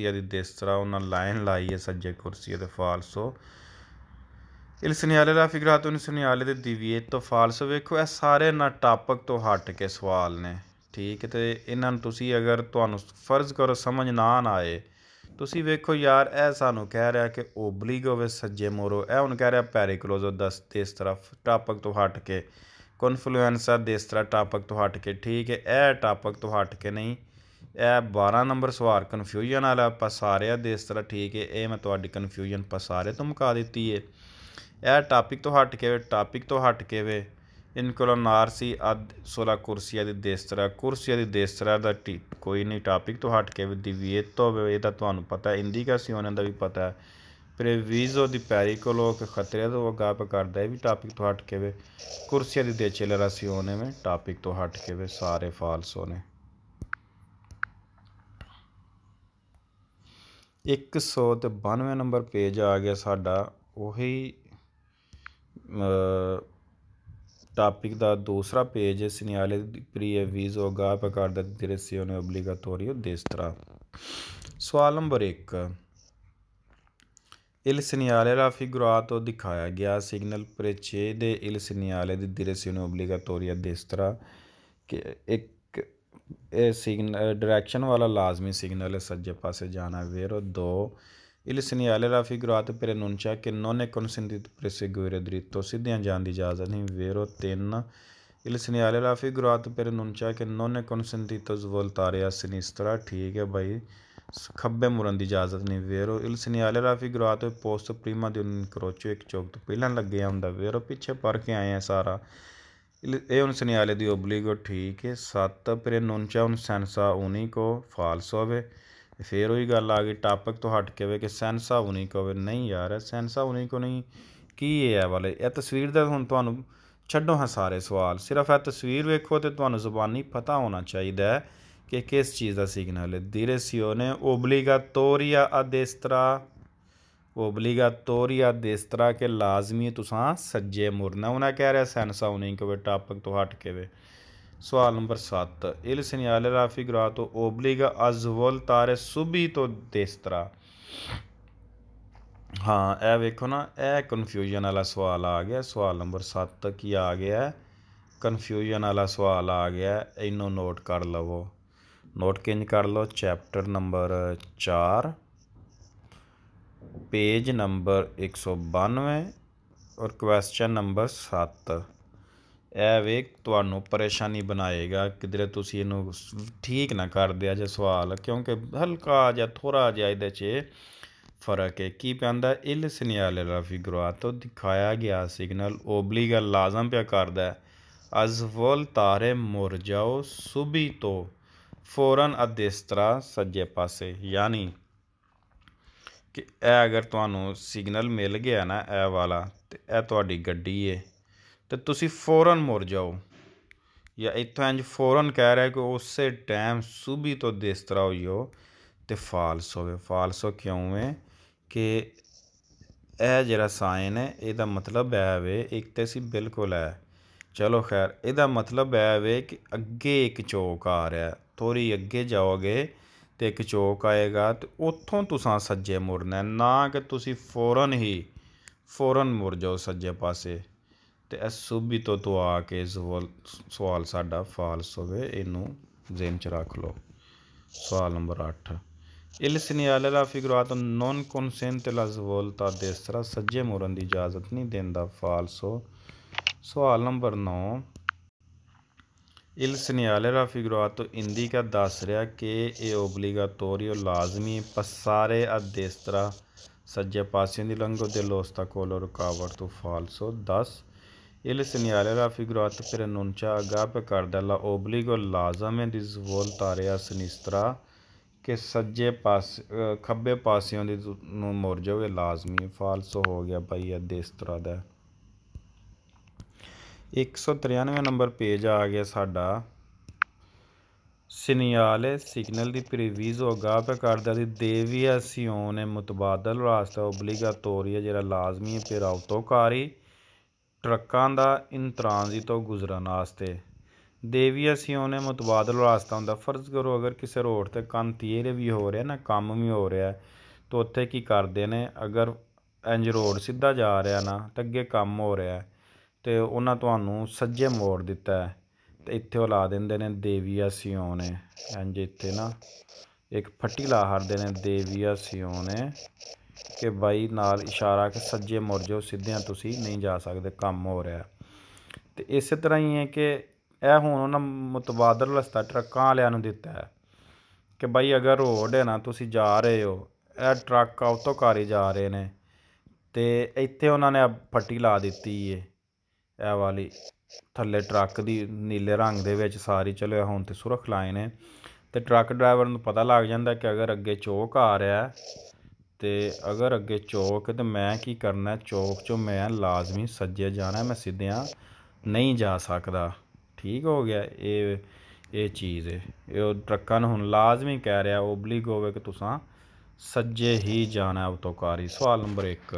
ਆ ਦੀ ਦੇਸਤਰਾ ਉਹਨਾਂ ਲਾਈਨ ਲਾਈ ਹੈ ਸੱਜੇ ਕੁਰਸੀ ਤੇ ਫਾਲਸੋ ਇਲ ਸਨਿਆਲੇ ਦਾ figurata ਤੋਂ ਸਨਿਆਲੇ ਦੇ del ਤੋਂ ਫਾਲਸ ਵੇਖੋ ਇਹ ਸਾਰੇ ਨਾ ਟਾਪਿਕ ਤੋਂ ਹਟ ਕੇ ਸਵਾਲ ਨੇ ਠੀਕ ਤੇ ਇਹਨਾਂ ਨੂੰ ਤੁਸੀਂ ਅਗਰ ਤੁਹਾਨੂੰ ਫਰਜ਼ ਕਰੋ ਸਮਝ ਨਾ ਆਏ ਤੁਸੀਂ ਵੇਖੋ ਯਾਰ ਇਹ ਸਾਨੂੰ ਕਹਿ ਰਿਹਾ ਕਿ ਓਬਲੀਗੋ ਹੋਵੇ ਸੱਜੇ ਮੋਰੋ ਇਹ ਹੁਣ ਕਹਿ ਰਿਹਾ ਉਹ ਦਸ ਤੇ ਇਸ ਤਰਫ ਟਾਪਕ ਤੋਂ ਹਟ ਕੇ ਕਨਫਲੂਐਂਸਾ ਦੇ ਇਸ ਤਰ੍ਹਾਂ ਟਾਪਕ ਤੋਂ ਹਟ ਕੇ ਠੀਕ ਹੈ ਇਹ ਟਾਪਕ ਤੋਂ ਹਟ ਕੇ ਨਹੀਂ ਇਹ 12 ਨੰਬਰ ਸਵਾਰ ਕਨਫਿਊਜ਼ਨ ਵਾਲਾ ਆਪਾਂ ਸਾਰਿਆਂ ਦੇ ਇਸ ਤਰ੍ਹਾਂ ਠੀਕ ਹੈ ਇਹ ਮੈਂ ਤੁਹਾਡੀ ਕਨਫਿਊਜ਼ਨ ਪਸਾਰੇ ਤੋਂ ਮੁਕਾ ਦਿੱਤੀ ਹੈ ਇਹ ਟਾਪਿਕ ਤੋਂ ਹਟ ਕੇ ਵੇ ਟਾਪਿਕ ਤੋਂ ਹਟ ਕੇ ਵੇ ਇਨਕੁਲਾ ਸੀ ਅਦ 16 ਕੁਰਸੀਆਂ ਦੀ ਦੇਸਤਰਾ ਕੁਰਸੀਆਂ ਦੀ ਦੇਸਤਰਾ ਦਾ ਕੋਈ ਨਹੀਂ ਟਾਪਿਕ ਤੋਂ ਹਟ ਕੇ ਵੀ ਦਿਵੀਏ ਤੋਂ ਇਹ ਤਾਂ ਤੁਹਾਨੂੰ ਪਤਾ ਉਹਨਾਂ ਦਾ ਵੀ ਪਤਾ ਹੈ ਦੀ ਪੈਰੀ ਕੋਲੋਂ ਖਤਰੇ ਤੋਂ ਗਾਪ ਕਰਦਾ ਇਹ ਵੀ ਟਾਪਿਕ ਤੋਂ ਹਟ ਕੇ ਵੇ ਕੁਰਸੀਆਂ ਦੀ ਦੇਚੇ ਲਰਾਸੀ ਹੋਣੇ ਵੇ ਟਾਪਿਕ ਤੋਂ ਹਟ ਕੇ ਵੇ ਸਾਰੇ ਫਾਲਸ ਹੋਣੇ 192 ਨੰਬਰ ਪੇਜ ਆ ਗਿਆ ਸਾਡਾ ਉਹੀ topic topic da dusra page je sinjalet prije vizo ga pa kar ਹੋ ਦੇ ਇਸ ਤਰ੍ਹਾਂ ਸਵਾਲ ਨੰਬਰ 1 ਇਲ ਸਿਨਿਆਲੇ ਦਾ ਫਿਗਰਾ ਤੋਂ ਦਿਖਾਇਆ ਗਿਆ ਸਿਗਨਲ ਪ੍ਰੇਚੇ ਦੇ ਇਲ ਸਿਨਿਆਲੇ ਦੀ ਡਾਇਰੈਕਸ਼ਨ ਓਬਲੀਗਾਟੋਰੀਆ ਇਸ ਤਰ੍ਹਾਂ ਕਿ ਇੱਕ ਇਹ ਸਿਗਨਲ ਡਾਇਰੈਕਸ਼ਨ ਵਾਲਾ ਲਾਜ਼ਮੀ ਸਿਗਨਲ ਹੈ ਸੱਜੇ ਪਾਸੇ ਜਾਣਾ ਵੇਰ ਦੋ Il segnale era figurato per enuncia che non è consentito proseguire dritto si viaggiando in vero ten. Il segnale era figurato per enuncia che non è consentito svoltare a sinistra, ठीक है भाई खब्बे मुड़न की इजाजत नहीं वेरो इल सिनियाले राफी गुरात पोस्ट प्रीमा दी क्रोचो एक चौक तो पहला लगे आंदा वेरो पीछे पढ़ के आए हैं सारा ये उन सिनियाले दी ओबली को ठीक है सत्त पर नुनचा उन सैनसा उन्हीं को फालसो है ਤੇ ਫੇਰ ਉਹੀ ਗੱਲ ਆ ਗਈ ਟਾਪਿਕ ਤੋਂ ਹਟ ਕੇ ਵੇ ਕਿ ਸੈਂਸਾ ਨਹੀਂ ਕੋ ਨਹੀਂ ਯਾਰ ਸੈਂਸਾ ਨਹੀਂ ਕੋ ਨਹੀਂ ਕੀ ਇਹ ਆ ਵਾਲੇ ਇਹ ਤਸਵੀਰ ਦਾ ਹੁਣ ਤੁਹਾਨੂੰ ਛੱਡੋ ਹਾਂ ਸਾਰੇ ਸਵਾਲ ਸਿਰਫ ਇਹ ਤਸਵੀਰ ਵੇਖੋ ਤੇ ਤੁਹਾਨੂੰ ਜ਼ੁਬਾਨੀ ਪਤਾ ਹੋਣਾ ਚਾਹੀਦਾ ਹੈ ਕਿ ਕਿਸ ਚੀਜ਼ ਦਾ ਸਿਗਨਲ ਹੈ ਧੀਰੇ ਸਿਓ ਨੇ ਤੋਰੀਆ ਅਦੇਸਤਰਾ ਤੋਰੀਆ ਅਦੇਸਤਰਾ ਕੇ ਲਾਜ਼ਮੀ ਤੁਸਾਂ ਸੱਜੇ ਮੁਰਨਾ ਉਹਨਾਂ ਕਹਿ ਰਿਹਾ ਸੈਂਸਾ ਨਹੀਂ ਕੋ ਟਾਪਿਕ ਤੋਂ ਹਟ ਕੇ ਵੇ सवाल नंबर सत्त इल राफी राफिगरा तो ओबलीगा अजवल तारे सुबी तो देस्तरा हाँ यह वेखो ना यह कन्फ्यूजन वाला सवाल आ गया सवाल नंबर सत्त की आ गया कन्फ्यूजन वाला सवाल आ गया इनू नोट कर लवो नोट किंज कर लो चैप्टर नंबर चार पेज नंबर एक सौ बानवे और क्वेश्चन नंबर सत्त ਇਹ ਵੀ ਤੁਹਾਨੂੰ ਪਰੇਸ਼ਾਨੀ ਬਣਾਏਗਾ ਕਿਦਰੇ ਤੁਸੀਂ ਇਹਨੂੰ ਠੀਕ ਨਾ ਕਰ ਦਿਆ ਜੇ ਸਵਾਲ ਕਿਉਂਕਿ ਹਲਕਾ ਜਾਂ ਥੋੜਾ ਜਿਹਾ ਇਹਦੇ 'ਚ ਫਰਕ ਹੈ ਕੀ ਪੈਂਦਾ ਇਲ ਸਿਨਿਆਲ ਰਾਫੀ ਗਰਵਾ ਤੋਂ ਦਿਖਾਇਆ ਗਿਆ ਸਿਗਨਲ ਓਬਲੀਗਲ ਲਾਜ਼ਮ ਪਿਆ ਕਰਦਾ ਅਜ਼ਵਲ ਤਾਰੇ ਮੁਰ ਜਾਓ ਸੁਬੀ ਤੋਂ ਫੌਰਨ ਅਦਿਸਤਰਾ ਸੱਜੇ ਪਾਸੇ ਯਾਨੀ ਕਿ ਇਹ ਅਗਰ ਤੁਹਾਨੂੰ ਸਿਗਨਲ ਮਿਲ ਗਿਆ ਨਾ ਇਹ ਵਾਲਾ ਤੇ ਇਹ ਤੁਹਾਡੀ ਗੱਡੀ ਏ ਤੇ ਤੁਸੀਂ ਫੌਰਨ ਮੁਰ ਜਾਓ ਜਾਂ ਇੱਥੇ ਇੰਜ ਫੌਰਨ ਕਹਿ ਰਿਹਾ ਕਿ ਉਸੇ ਟਾਈਮ ਸੁਭੀ ਤੋਂ ਤਰਾ ਹੋਇਓ ਤੇ ਫਾਲਸ ਹੋਵੇ ਫਾਲਸ ਕਿਉਂ ਹੈ ਕਿ ਇਹ ਜਿਹੜਾ ਸਾਇਨ ਹੈ ਇਹਦਾ ਮਤਲਬ ਹੈ ਵੇ ਇੱਕ ਤੇ ਸੀ ਬਿਲਕੁਲ ਹੈ ਚਲੋ ਖੈਰ ਇਹਦਾ ਮਤਲਬ ਹੈ ਵੇ ਕਿ ਅੱਗੇ ਇੱਕ ਚੌਕ ਆ ਰਿਹਾ ਥੋੜੀ ਅੱਗੇ ਜਾਓਗੇ ਤੇ ਇੱਕ ਚੌਕ ਆਏਗਾ ਤੇ ਉੱਥੋਂ ਤੁਸੀਂ ਸੱਜੇ ਮੁੜਨਾ ਨਾ ਕਿ ਤੁਸੀਂ ਫੌਰਨ ਹੀ ਫੌਰਨ ਮੁੜ ਜਾਓ ਸੱਜੇ ਪਾਸੇ ਇਸ ਸੂਬੀ ਤੋਂ ਆ ਕੇ ਜ਼ਵਲ ਸਵਾਲ ਸਾਡਾ ਫਾਲਸ ਹੋਵੇ ਇਹਨੂੰ ਜ਼ੇਨ 'ਚ ਰੱਖ ਲਓ ਸਵਾਲ ਨੰਬਰ 8 ਇਲ ਲਾ ਫਿਗਰਾਤ ਨੌਨ ਕਨਸੈਂਟ ਲਜ਼ਵੋਲਤਾ ਦੇ ਇਸ ਤਰ੍ਹਾਂ ਸੱਜੇ ਮੋਰਨ ਦੀ ਇਜਾਜ਼ਤ ਨਹੀਂ ਦਿੰਦਾ ਫਾਲਸੋ ਸਵਾਲ ਨੰਬਰ 9 ਇਲ ਫਿਗਰਾ ਫਿਗਰਾਤ ਇੰਦੀ ਕਾ ਦੱਸ ਰਿਹਾ ਕਿ ਇਹ ਓਬਲੀਗਾਟੋਰੀਓ ਲਾਜ਼ਮੀ ਪਸਾਰੇ ਅਦ ਇਸ ਤਰ੍ਹਾਂ ਸੱਜੇ ਪਾਸੇ ਦੀ ਲੰਗੋ ਦੇ ਲੋਸਤਾ ਕੋਲ ਰੁਕਾਵਟ ਤੋਂ ਫਾਲਸੋ 10 ili sinialera figurata per enuncia agape cardella obbligo lazim di svoltare a sinistra ਕਿ ਸੱਜੇ ਪਾਸ ਖੱਬੇ ਪਾਸਿਓਂ ਦੀ ਨੂੰ ਮੁੜ ਜਾਵੇ ਲਾਜ਼ਮੀ ਫਾਲਸ ਹੋ ਗਿਆ ਭਾਈ ਇਹ ਇਸ ਤਰ੍ਹਾਂ ਦਾ 193 ਨੰਬਰ ਪੇਜ ਆ ਗਿਆ ਸਾਡਾ ਸਿਨਿਆਲੇ ਸਿਗਨਲ ਦੀ ਪ੍ਰੀਵੀਜ਼ੋ ਗਾਪ ਕਰਦਾ ਦੀ ਦੇਵੀਆ ਸਿਓਨੇ ਮੁਤਬਾਦਲ ਰਾਸਤਾ ਓਬਲੀਗਾਟੋਰੀ ਜਿਹੜਾ ਲਾਜ਼ਮੀ ਹੈ ਫਿਰ ਆਉਤੋਕਾਰੀ ਟਰੱਕਾਂ ਦਾ ਇੰਟਰਾਂਜ਼ਿਟ ਤੋਂ ਗੁਜ਼ਰਨ ਆਸਤੇ ਦੇਵੀ ਅਸੀਂ ਉਹਨੇ ਮਤਵਾਦਲ ਰਸਤਾ ਹੁੰਦਾ ਫਰਜ਼ ਕਰੋ ਅਗਰ ਕਿਸੇ ਰੋਡ ਤੇ ਕੰਮ ਤੀਰੇ ਵੀ ਹੋ ਰਿਹਾ ਨਾ ਕੰਮ ਵੀ ਹੋ ਰਿਹਾ ਤੋ ਉੱਥੇ ਕੀ ਕਰਦੇ ਨੇ ਅਗਰ ਇੰਜ ਰੋਡ ਸਿੱਧਾ ਜਾ ਰਿਹਾ ਨਾ ਤਾਂ ਅੱਗੇ ਕੰਮ ਹੋ ਰਿਹਾ ਤੇ ਉਹਨਾਂ ਤੁਹਾਨੂੰ ਸੱਜੇ ਮੋੜ ਦਿੱਤਾ ਹੈ ਤੇ ਇੱਥੇ ਲਾ ਦਿੰਦੇ ਨੇ ਦੇਵੀ ਅਸੀਂ ਨੇ ਇੰਜ ਇੱਥੇ ਨਾ ਇੱਕ ਫੱਟੀ ਲਾ ਹਰਦੇ ਨੇ ਦੇਵੀ ਅਸੀਂ ਨੇ ਕਿ ਬਾਈ ਨਾਲ ਇਸ਼ਾਰਾ ਕਿ ਸੱਜੇ ਮੁੜ ਜਾਓ ਸਿੱਧਿਆਂ ਤੁਸੀਂ ਨਹੀਂ ਜਾ ਸਕਦੇ ਕੰਮ ਹੋ ਰਿਹਾ ਤੇ ਇਸੇ ਤਰ੍ਹਾਂ ਹੀ ਹੈ ਕਿ ਇਹ ਹੁਣ ਉਹਨਾਂ ਮਤਵਾਦਰ ਰਸਤਾ ਟਰੱਕਾਂ ਵਾਲਿਆਂ ਨੂੰ ਦਿੱਤਾ ਹੈ ਕਿ ਬਾਈ ਅਗਰ ਰੋਡ ਹੈ ਨਾ ਤੁਸੀਂ ਜਾ ਰਹੇ ਹੋ ਇਹ ਟਰੱਕ ਆਉਤੋਂ ਘਾਰੇ ਜਾ ਰਹੇ ਨੇ ਤੇ ਇੱਥੇ ਉਹਨਾਂ ਨੇ ਫੱਟੀ ਲਾ ਦਿੱਤੀ ਏ ਇਹ ਵਾਲੀ ਥੱਲੇ ਟਰੱਕ ਦੀ ਨੀਲੇ ਰੰਗ ਦੇ ਵਿੱਚ ਸਾਰੀ ਚੱਲਿਆ ਹੁਣ ਤੇ ਸੁਰਖ ਲਾਏ ਨੇ ਤੇ ਟਰੱਕ ਡਰਾਈਵਰ ਨੂੰ ਪਤਾ ਲੱਗ ਜਾਂਦਾ ਕਿ ਅਗਰ ਅੱਗੇ ਚੋਕ ਆ ਰਿਹਾ ਤੇ ਅਗਰ ਅੱਗੇ ਚੌਕ ਤੇ ਮੈਂ ਕੀ ਕਰਨਾ ਚੌਕ ਚੋਂ ਮੈਂ ਲਾਜ਼ਮੀ ਸੱਜੇ ਜਾਣਾ ਮੈਂ ਸਿੱਧਿਆਂ ਨਹੀਂ ਜਾ ਸਕਦਾ ਠੀਕ ਹੋ ਗਿਆ ਇਹ ਇਹ ਚੀਜ਼ ਹੈ ਇਹ ਟਰੱਕਾਂ ਨੂੰ ਹੁਣ ਲਾਜ਼ਮੀ ਕਹਿ ਰਿਹਾ ਓਬਲੀਗ ਹੋਵੇ ਕਿ ਤੁਸੀਂ ਸੱਜੇ ਹੀ ਜਾਣਾ ਉਤੋਕਾਰੀ ਸਵਾਲ ਨੰਬਰ 1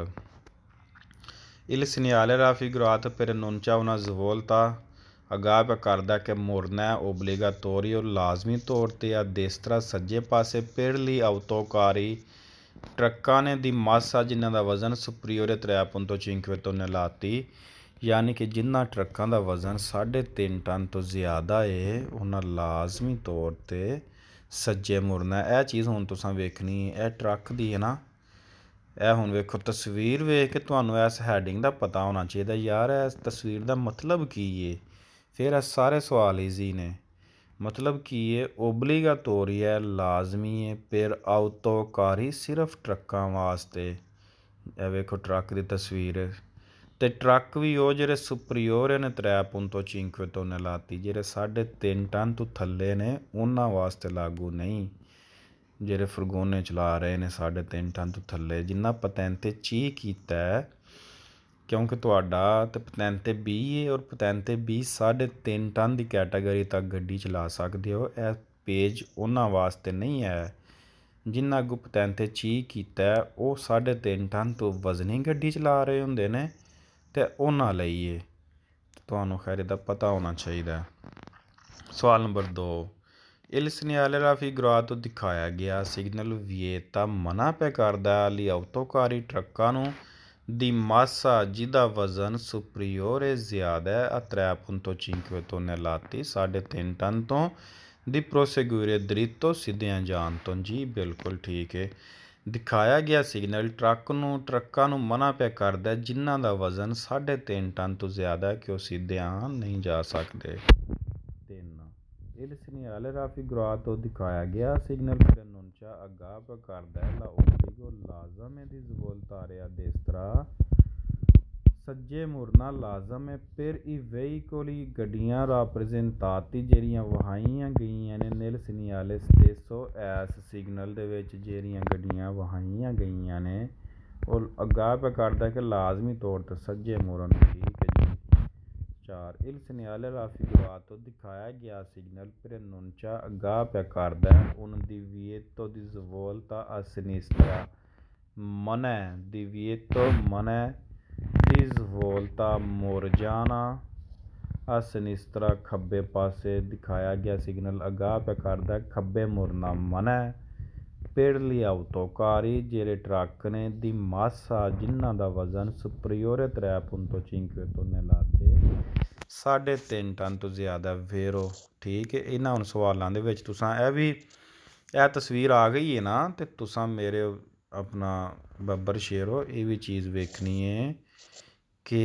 ਇਲ segnale ਰਾਫੀ figurato ਪਰ annunciare una ਅਗਾ ਅਗਾਹ ਕਰਦਾ ਕਿ ਮੁੜਨਾ ਓਬਲੀਗਾਟੋਰੀ ਔਰ ਲਾਜ਼ਮੀ ਤੌਰ ਤੇ ਆ ਦੇਸਤਰਾ ਸੱਜੇ ਪਾਸੇ ਪੇੜ ਲਈ ਅਵਤੋਕਾਰੀ ਨੇ ਦੀ ਮਾਸਾ ਜਿਨ੍ਹਾਂ ਦਾ ਵਜ਼ਨ ਸੁਪਰੀਓਰ ਹੈ 3 ਤੋਂ ਚਿੰਕਵੇ ਕਿਵੇਂ ਤੋਂ ਨਲਾਤੀ ਯਾਨੀ ਕਿ ਜਿਨ੍ਹਾਂ ਟਰੱਕਾਂ ਦਾ ਵਜ਼ਨ 3.5 ਟਨ ਤੋਂ ਜ਼ਿਆਦਾ ਹੈ ਉਹਨਾਂ ਲਾਜ਼ਮੀ ਤੌਰ ਤੇ ਸੱਜੇ ਮੁਰਨਾ ਇਹ ਚੀਜ਼ ਹੁਣ ਤੁਸੀਂ ਵੇਖਣੀ ਹੈ ਇਹ ਟਰੱਕ ਦੀ ਹੈ ਨਾ ਇਹ ਹੁਣ ਵੇਖੋ ਤਸਵੀਰ ਵੇਖ ਕੇ ਤੁਹਾਨੂੰ ਇਸ ਹੈਡਿੰਗ ਦਾ ਪਤਾ ਹੋਣਾ ਚਾਹੀਦਾ ਯਾਰ ਇਸ ਤਸਵੀਰ ਦਾ ਮਤਲਬ ਕੀ ਹੈ ਫਿਰ ਇਹ ਸਾਰੇ ਸਵਾਲ ਈਜ਼ੀ ਨੇ ਮਤਲਬ ਕੀ ਹੈ ਓਬਲੀਗਾਟੋਰੀ ਹੈ ਲਾਜ਼ਮੀ ਹੈ ਪਰ ਕਾਰੀ ਸਿਰਫ ਟਰੱਕਾਂ ਵਾਸਤੇ ਇਹ ਵੇਖੋ ਟਰੱਕ ਦੀ ਤਸਵੀਰ ਤੇ ਟਰੱਕ ਵੀ ਉਹ ਜਿਹੜੇ ਸੁਪਰੀਓਰ ਨੇ 3.5 ਤੋਂ ਚਿੰਕਵੇ ਤੋਂ ਲਾਤੀ ਜਿਹੜੇ 3.5 ਟਨ ਤੋਂ ਥੱਲੇ ਨੇ ਉਹਨਾਂ ਵਾਸਤੇ ਲਾਗੂ ਨਹੀਂ ਜਿਹੜੇ ਫਰਗੋਨੇ ਚਲਾ ਰਹੇ ਨੇ 3.5 ਟਨ ਤੋਂ ਥੱਲੇ ਜਿੰਨਾ ਪਤੈਂਤੇ ਚੀ ਕੀਤਾ ਹੈ ਕਿਉਂਕਿ ਤੁਹਾਡਾ ਤੇ ਪਤੈਂਤ ਤੇ 20 ਹੈ ਔਰ ਪਤੈਂਤ ਤੇ 20 3.5 ਟਨ ਦੀ ਕੈਟਾਗਰੀ ਤੱਕ ਗੱਡੀ ਚਲਾ ਸਕਦੇ ਹੋ ਇਹ ਪੇਜ ਉਹਨਾਂ ਵਾਸਤੇ ਨਹੀਂ ਹੈ ਜਿਨ੍ਹਾਂ ਅੱਗੋਂ ਪਤੈਂਤ ਤੇ ਚੀ ਕੀਤਾ ਉਹ 3.5 ਟਨ ਤੋਂ ਵਜ਼ਨੀ ਗੱਡੀ ਚਲਾ ਰਹੇ ਹੁੰਦੇ ਨੇ ਤੇ ਉਹਨਾਂ ਲਈ ਹੈ ਤੁਹਾਨੂੰ ਖੈਰ ਇਹਦਾ ਪਤਾ ਹੋਣਾ ਚਾਹੀਦਾ ਸਵਾਲ ਨੰਬਰ 2 ਇਲ ਸਿਨਿਆਲੇ ਰਾਫੀ ਗਰਾ ਤੋਂ ਦਿਖਾਇਆ ਗਿਆ ਸਿਗਨਲ ਤਾਂ ਮਨਾ ਪੈ ਕਰਦਾ ਲਈ ਆਉਤੋਕਾਰੀ ਟਰੱਕਾਂ ਨੂੰ ਦੀ ਮਾਸਾ ਜਿਹਦਾ ਵਜ਼ਨ ਸੁਪਰੀਓਰ ਹੈ ਜ਼ਿਆਦਾ ਹੈ ਆ 3.5 tonnellati 3.5 ਟਨ ਤੋਂ ਦੀ ਪ੍ਰੋਸੀਗੂਰੇ ਦ੍ਰਿਤੋ ਸਿੱਧਿਆਂ ਜਾਣ ਤੋਂ ਜੀ ਬਿਲਕੁਲ ਠੀਕ ਹੈ ਦਿਖਾਇਆ ਗਿਆ ਸਿਗਨਲ ਟਰੱਕ ਨੂੰ ਟਰੱਕਾਂ ਨੂੰ ਮਨਾ ਪਿਆ ਕਰਦਾ ਜਿਨ੍ਹਾਂ ਦਾ ਵਜ਼ਨ 3.5 ਟਨ ਤੋਂ ਜ਼ਿਆਦਾ ਹੈ ਕਿ ਉਹ ਸਿੱਧਿਆਂ ਨਹੀਂ ਜਾ ਸਕਦੇ ਤਿੰਨ ਇਹ ਸਿਗਨਲ ਰਾਫੀ ਗ੍ਰਾਹ ਤੋਂ ਦਿਖਾਇਆ ਗਿਆ ਸਿਗਨਲ ਕਰਦਾ ਆਗਾਹ ਪਕਰਦਾ ਲਾਓਟਿਗੋ ਲਾਜ਼ਮ ਹੈ ਦੀ ਜ਼ਬੋਲ ਤਾਰਿਆ ਦੇਸਤਰਾ ਸੱਜੇ ਮੁਰਨਾ ਲਾਜ਼ਮ ਹੈ ਫਿਰ ਇਹ ਕੋਲੀ ਗੱਡੀਆਂ ਰਾਪ੍ਰੈਜ਼ੈਂਟਾਤੀ ਜਿਹੜੀਆਂ ਵਹਾਈਆਂ ਗਈਆਂ ਨੇ ਨਿਲ ਸਿਨਿਆਲਿਸ 300 ਐਸ ਸਿਗਨਲ ਦੇ ਵਿੱਚ ਜਿਹੜੀਆਂ ਗੱਡੀਆਂ ਵਹਾਈਆਂ ਗਈਆਂ ਨੇ ਉਹ ਆਗਾਹ ਕਰਦਾ ਕਿ ਲਾਜ਼ਮੀ ਤੌਰ ਤੇ ਸੱਜੇ ਮੁਰਨ ਦੀ ਚਾਰ ਇਲ ਸਨਿਆਲੇ ਰਾਫੀ ਦੁਆ ਤੋਂ ਦਿਖਾਇਆ ਗਿਆ ਸਿਗਨਲ ਪ੍ਰਨੁੰਚਾ ਅਗਾ ਪਿਆ ਕਰਦਾ ਉਹਨਾਂ ਦੀ ਵੀਏ ਤੋਂ ਦੀ ਜ਼ਵੋਲਤਾ ਅਸਨੀਸਤਾ ਮਨੈ ਦੀ ਵੀਏ ਤੋਂ ਮਨੈ ਦੀ ਜ਼ਵੋਲਤਾ ਮੁਰ ਜਾਣਾ ਅਸਨੀਸਤਰਾ ਖੱਬੇ ਪਾਸੇ ਦਿਖਾਇਆ ਗਿਆ ਸਿਗਨਲ ਅਗਾ ਪਿਆ ਕਰਦਾ ਖੱਬੇ ਮੁਰਨਾ ਮਨੈ ਕਾਰੀ ਜਿਹੜੇ ਟਰੱਕ ਨੇ పేర్లు ట్రాక్నేది మాసా జిన్నదా వజన్ సుప్రియోరెత్ ర్యాపుంతో చింక్వేతో నెలాతే ਸਾਢੇ 3 ਟਨ ਤੋਂ ਜ਼ਿਆਦਾ ਵੇਰੋ ਠੀਕ ਹੈ ਇਹਨਾਂ ਹੁਣ ਸਵਾਲਾਂ ਦੇ ਵਿੱਚ ਤੁਸੀਂ ਇਹ ਵੀ ਇਹ ਤਸਵੀਰ ਆ ਗਈ ਹੈ ਨਾ ਤੇ ਤੁਸੀਂ ਮੇਰੇ ਆਪਣਾ ਬੱਬਰ ਸ਼ੇਰੋ ਇਹ ਵੀ ਚੀਜ਼ ਵੇਖਣੀ ਹੈ ਕਿ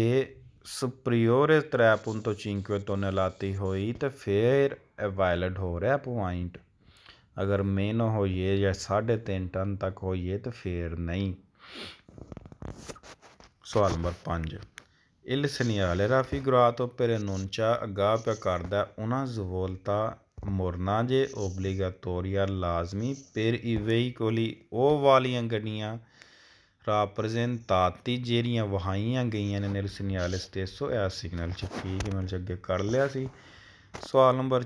ਸੁਪਰੀਓਰ 3.5 ਤੋਂ ਚਿੰਕੇ ਤੋਂ ਲਾਤੀ ਹੋਈ ਤੇ ਫਿਰ ਵਾਇਲਡ ਹੋ ਰਿਹਾ ਪੁਆਇੰਟ अगर मेन होइए ਜਾਂ साढ़े तीन टन तक होइए ਤਾਂ ਫੇਰ ਨਹੀਂ ਸਵਾਲ ਨੰਬਰ 5 ਇਲ ਸਨਿਆਲੇ ਰਾਫੀ ਗੁਰਾ ਤੋਂ ਨੁੰਚਾ ਅਗਾ ਪਿਆ ਕਰਦਾ ਉਹਨਾਂ ਜ਼ਵੋਲਤਾ ਮੁਰਨਾ ਜੇ ਓਬਲੀਗਾਟੋਰੀਆ ਲਾਜ਼ਮੀ ਪਰ ਇਵੇਈ ਕੋਲੀ ਉਹ ਵਾਲੀਆਂ ਗੱਡੀਆਂ ਰਾਪ੍ਰੈਜ਼ੈਂਟਾਤੀ ਜਿਹੜੀਆਂ ਵਹਾਈਆਂ ਗਈਆਂ ਨੇ ਨਿਲ ਸਟੇਸੋ ਐ ਸਿਗਨਲ ਚ ਠੀਕ ਮੈਂ ਅੱਗੇ ਕਰ ਲਿਆ ਸੀ ਸਵਾਲ ਨੰਬਰ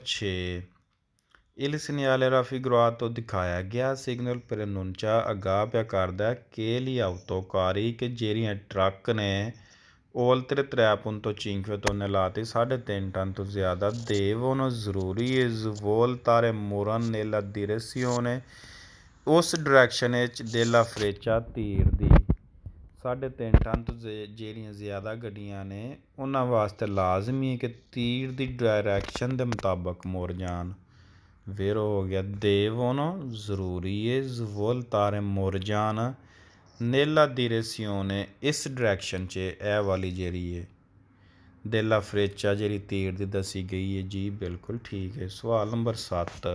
इल्सनियालेराफिगुरातो दिखाया गया सिग्नल पर ਨੁਨਚਾ ਅਗਾ ਕਰਦਾ ਕੇ ਲਿਆਉਤੋ ਕਾਰੀ ਕਿ ਜਿਹੜੀਆਂ ਟਰੱਕ ਨੇ ਤੋਂ 3.5 ਲਾਤੀ ਸਾਢੇ 3.5 ਟਨ ਤੋਂ ਜ਼ਿਆਦਾ ਉਹਨਾਂ ਜ਼ਰੂਰੀ svoltare muran nella ਨੇ ਉਸ ਡਾਇਰੈਕਸ਼ਨ ਵਿੱਚ ਦੇਲਾ ਫਰੇਚਾ ਤੀਰ ਦੀ 3.5 ਟਨ ਤੋਂ ਜਿਹੜੀਆਂ ਜ਼ਿਆਦਾ ਗੱਡੀਆਂ ਨੇ ਉਹਨਾਂ ਵਾਸਤੇ ਲਾਜ਼ਮੀ ਹੈ ਕਿ ਤੀਰ ਦੀ ਡਾਇਰੈਕਸ਼ਨ ਦੇ ਮੁਤਾਬਕ ਮੋੜ ਜਾਣ वेरो हो गया देवोनो ज़रूरी है वोल तारे मुरझान नेला दिरेसियोने इस डायरेक्शन च ए वाली जेह्ड़ी ऐ देला फ्रेचा जेह्ड़ी तीर दी दस्सी गेई ऐ जी बिल्कुल ठीक है सवाल नंबर सत्त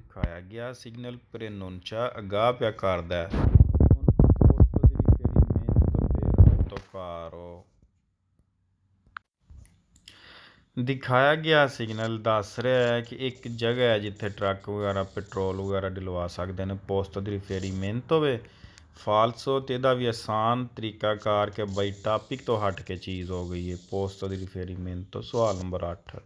दिखाया गया सिग्नल प्रेनुंचा अगाह प्या करदा ऐ ਦਿਖਾਇਆ ਗਿਆ ਸਿਗਨਲ ਦੱਸ ਰਿਹਾ ਹੈ ਕਿ ਇੱਕ ਜਗ੍ਹਾ ਹੈ ਜਿੱਥੇ ਟਰੱਕ ਵਗੈਰਾ ਪੈਟਰੋਲ ਵਗੈਰਾ ਡਿਲਵਾ ਸਕਦੇ ਨੇ ਪੋਸਟ ਦੀ ਰਿਫੇਰੀ ਮਿਹਨਤ ਹੋਵੇ ਫਾਲਸੋ ਤੇ ਇਹਦਾ ਵੀ ਆਸਾਨ ਤਰੀਕਾ ਕਾਰ ਕੇ ਬਈ ਟਾਪਿਕ ਤੋਂ ਹਟ ਕੇ ਚੀਜ਼ ਹੋ ਗਈ ਹੈ ਪੋਸਟ ਦੀ ਰਿਫੇਰੀ ਮਿਹਨਤ ਤੋਂ ਸਵਾਲ ਨੰਬਰ 8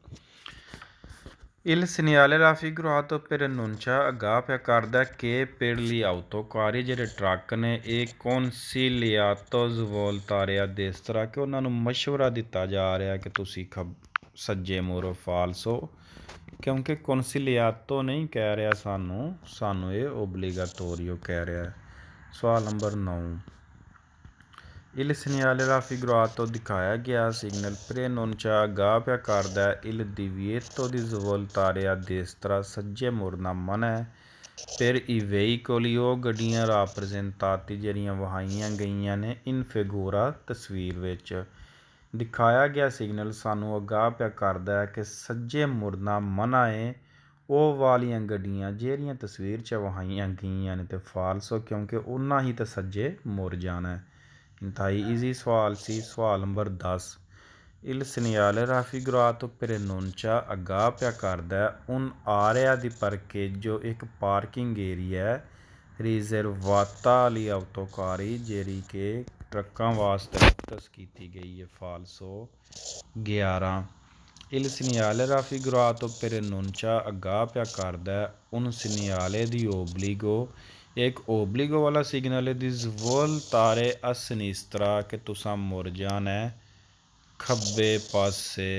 ਇਲ ਸਿਨਿਆਲੇ ਰਾਫੀ ਗਰੋਹ ਤੋਂ ਪਰ ਨੁੰਚਾ ਅਗਾ ਪਿਆ ਕਰਦਾ ਕਿ ਪੇੜ ਲਈ ਆਉਤੋ ਕਾਰੀ ਜਿਹੜੇ ਟਰੱਕ ਨੇ ਇਹ ਕੌਣ ਸੀ ਲਿਆ ਤੋ ਜ਼ਵੋਲ ਤਾਰਿਆ ਦੇਸ ਤਰ੍ਹਾਂ ਕਿ ਉਹਨਾਂ ਨੂੰ مشورہ ਦਿੱਤਾ ਜਾ ਰਿਹਾ ਕਿ ਤੁਸੀਂ ਸੱਜੇ ਮੋਰੋ ਫਾਲਸੋ ਕਿਉਂਕਿ ਕੌਨਸਿਲੀਆਤੋ ਨਹੀਂ ਕਹਿ ਰਿਹਾ ਸਾਨੂੰ ਸਾਨੂੰ ਇਹ ਓਬਲੀਗਾਟੋਰੀਓ ਕਹਿ ਰਿਹਾ ਸਵਾਲ ਨੰਬਰ 9 ਇਲ ਸਿਨਿਆਲੇ ਦਾ ਫਿਗਰਾਤੋ ਦਿਖਾਇਆ ਗਿਆ ਸਿਗਨਲ ਪ੍ਰੇ ਨੋਨਚਾ ਗਾ ਪਿਆ ਕਰਦਾ ਇਲ ਦਿਵੀਏਤੋ ਦੀ ਜ਼ਵਲ ਤਾਰਿਆ ਤਰ੍ਹਾਂ ਸੱਜੇ ਮੁਰਨਾ ਮਨ ਹੈ ਫਿਰ ਇਵੇਈ ਕੋਲੀਓ ਗੱਡੀਆਂ ਰਾਪ੍ਰੈਜ਼ੈਂਟਾਤੀ ਜਿਹੜੀਆਂ ਵਹਾਈਆਂ ਗਈਆਂ ਨੇ ਇਨ ਫਿਗੋਰਾ ਤਸਵੀਰ ਵਿੱਚ ਦਿਖਾਇਆ ਗਿਆ ਸਿਗਨਲ ਸਾਨੂੰ ਅਗਾਹ ਪਿਆ ਕਰਦਾ ਹੈ ਕਿ ਸੱਜੇ ਮੁਰਨਾ ਮਨਾ ਹੈ ਉਹ ਵਾਲੀਆਂ ਗੱਡੀਆਂ ਜਿਹੜੀਆਂ ਤਸਵੀਰ 'ਚ ਵਹਾਈਆਂ ਗਈਆਂ ਨੇ ਤੇ ਫਾਲਸੋ ਕਿਉਂਕਿ ਉਹਨਾਂ ਹੀ ਤਾਂ ਸੱਜੇ ਮੁਰ ਜਾਣਾ ਹੈ ਇੰਤਹਾਈ ਈਜ਼ੀ ਸਵਾਲ ਸੀ ਸਵਾਲ ਨੰਬਰ 10 ਇਲ ਸਨਿਆਲ ਰਾਫੀ ਗੁਰਾ ਤੋਂ ਪਰਨੋਂਚਾ ਅਗਾਹ ਪਿਆ ਕਰਦਾ ਉਨ ਆਰਿਆ ਦੀ ਪਰਕੇ ਜੋ ਇੱਕ ਪਾਰਕਿੰਗ ਏਰੀਆ ਹੈ ਰਿਜ਼ਰਵਾਤਾ ਲਈ ਆਟੋਕਾਰੀ ਜਿਹੜੀ ਕੇ ਟਰੱਕਾਂ ਵਾਸਤੇ डिस्कस कीती गेई ऐ फालसो ग्यारह इल सिनियाले राफी तो पर नुनचा अग्गा प्या करदा ऐ उन सिनियाले दी ओबलीगो एक ओबलीगो वाला सिग्नल है दिस वल तारे अस के तुसा मुर जाना ऐ खब्बे पासे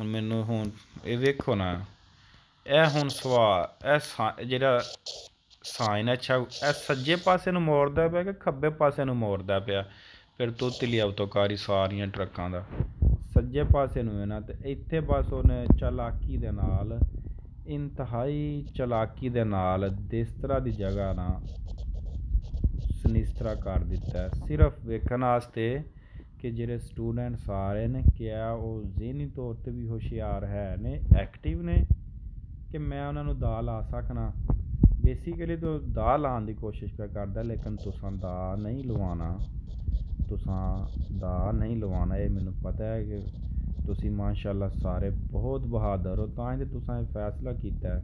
ਹੁਣ ਮੈਨੂੰ ਹੁਣ ਇਹ ਵੇਖੋ ਨਾ ਇਹ ਹੁਣ ਸਵਾ ਇਹ ਜਿਹੜਾ ਸਾਈਨ ਅੱਛਾ ਇਹ ਸੱਜੇ ਪਾਸੇ ਨੂੰ ਮੋੜਦਾ ਪਿਆ ਕਿ ਖੱਬੇ ਪਾਸੇ ਨੂੰ ਫਿਰ ਤੋਤੀ ਲਿਆਵ ਤੋਂ ਕਾਰੀ ਸਾਰੀਆਂ ਟਰੱਕਾਂ ਦਾ ਸੱਜੇ ਪਾਸੇ ਨੂੰ ਹੈ ਨਾ ਤੇ ਇੱਥੇ ਬਸ ਉਹਨੇ ਚਲਾਕੀ ਦੇ ਨਾਲ ਇੰਤਹਾਈ ਚਲਾਕੀ ਦੇ ਨਾਲ ਇਸ ਤਰ੍ਹਾਂ ਦੀ ਜਗ੍ਹਾ ਨਾ ਸਨਿਸਤਰਾ ਕਰ ਦਿੱਤਾ ਸਿਰਫ ਵੇਖਣ ਵਾਸਤੇ ਕਿ ਜਿਹੜੇ ਸਟੂਡੈਂਟ ਸਾਰੇ ਨੇ ਕਿਹਾ ਉਹ ਜ਼ਿਹਨੀ ਤੌਰ ਤੇ ਵੀ ਹੁਸ਼ਿਆਰ ਹੈ ਨੇ ਐਕਟਿਵ ਨੇ ਕਿ ਮੈਂ ਉਹਨਾਂ ਨੂੰ ਦਾ ਲਾ ਸਕਣਾ ਬੇਸਿਕਲੀ ਤੋਂ ਦਾ ਲਾਣ ਦੀ ਕੋਸ਼ਿਸ਼ ਪਿਆ ਕਰਦਾ ਲੇਕਿਨ ਤੁਸਾਂ ਦਾ ਨਹੀਂ ਲਵਾਣਾ ਤੁਸਾਂ ਦਾ ਨਹੀਂ ਲਵਾਉਣਾ ਇਹ ਮੈਨੂੰ ਪਤਾ ਹੈ ਕਿ ਤੁਸੀਂ ਮਾਸ਼ਾਅੱਲਾ ਸਾਰੇ ਬਹੁਤ ਬਹਾਦਰ ਹੋ ਤਾਂ ਇਹ ਤੁਸਾਂ ਇਹ ਫੈਸਲਾ ਕੀਤਾ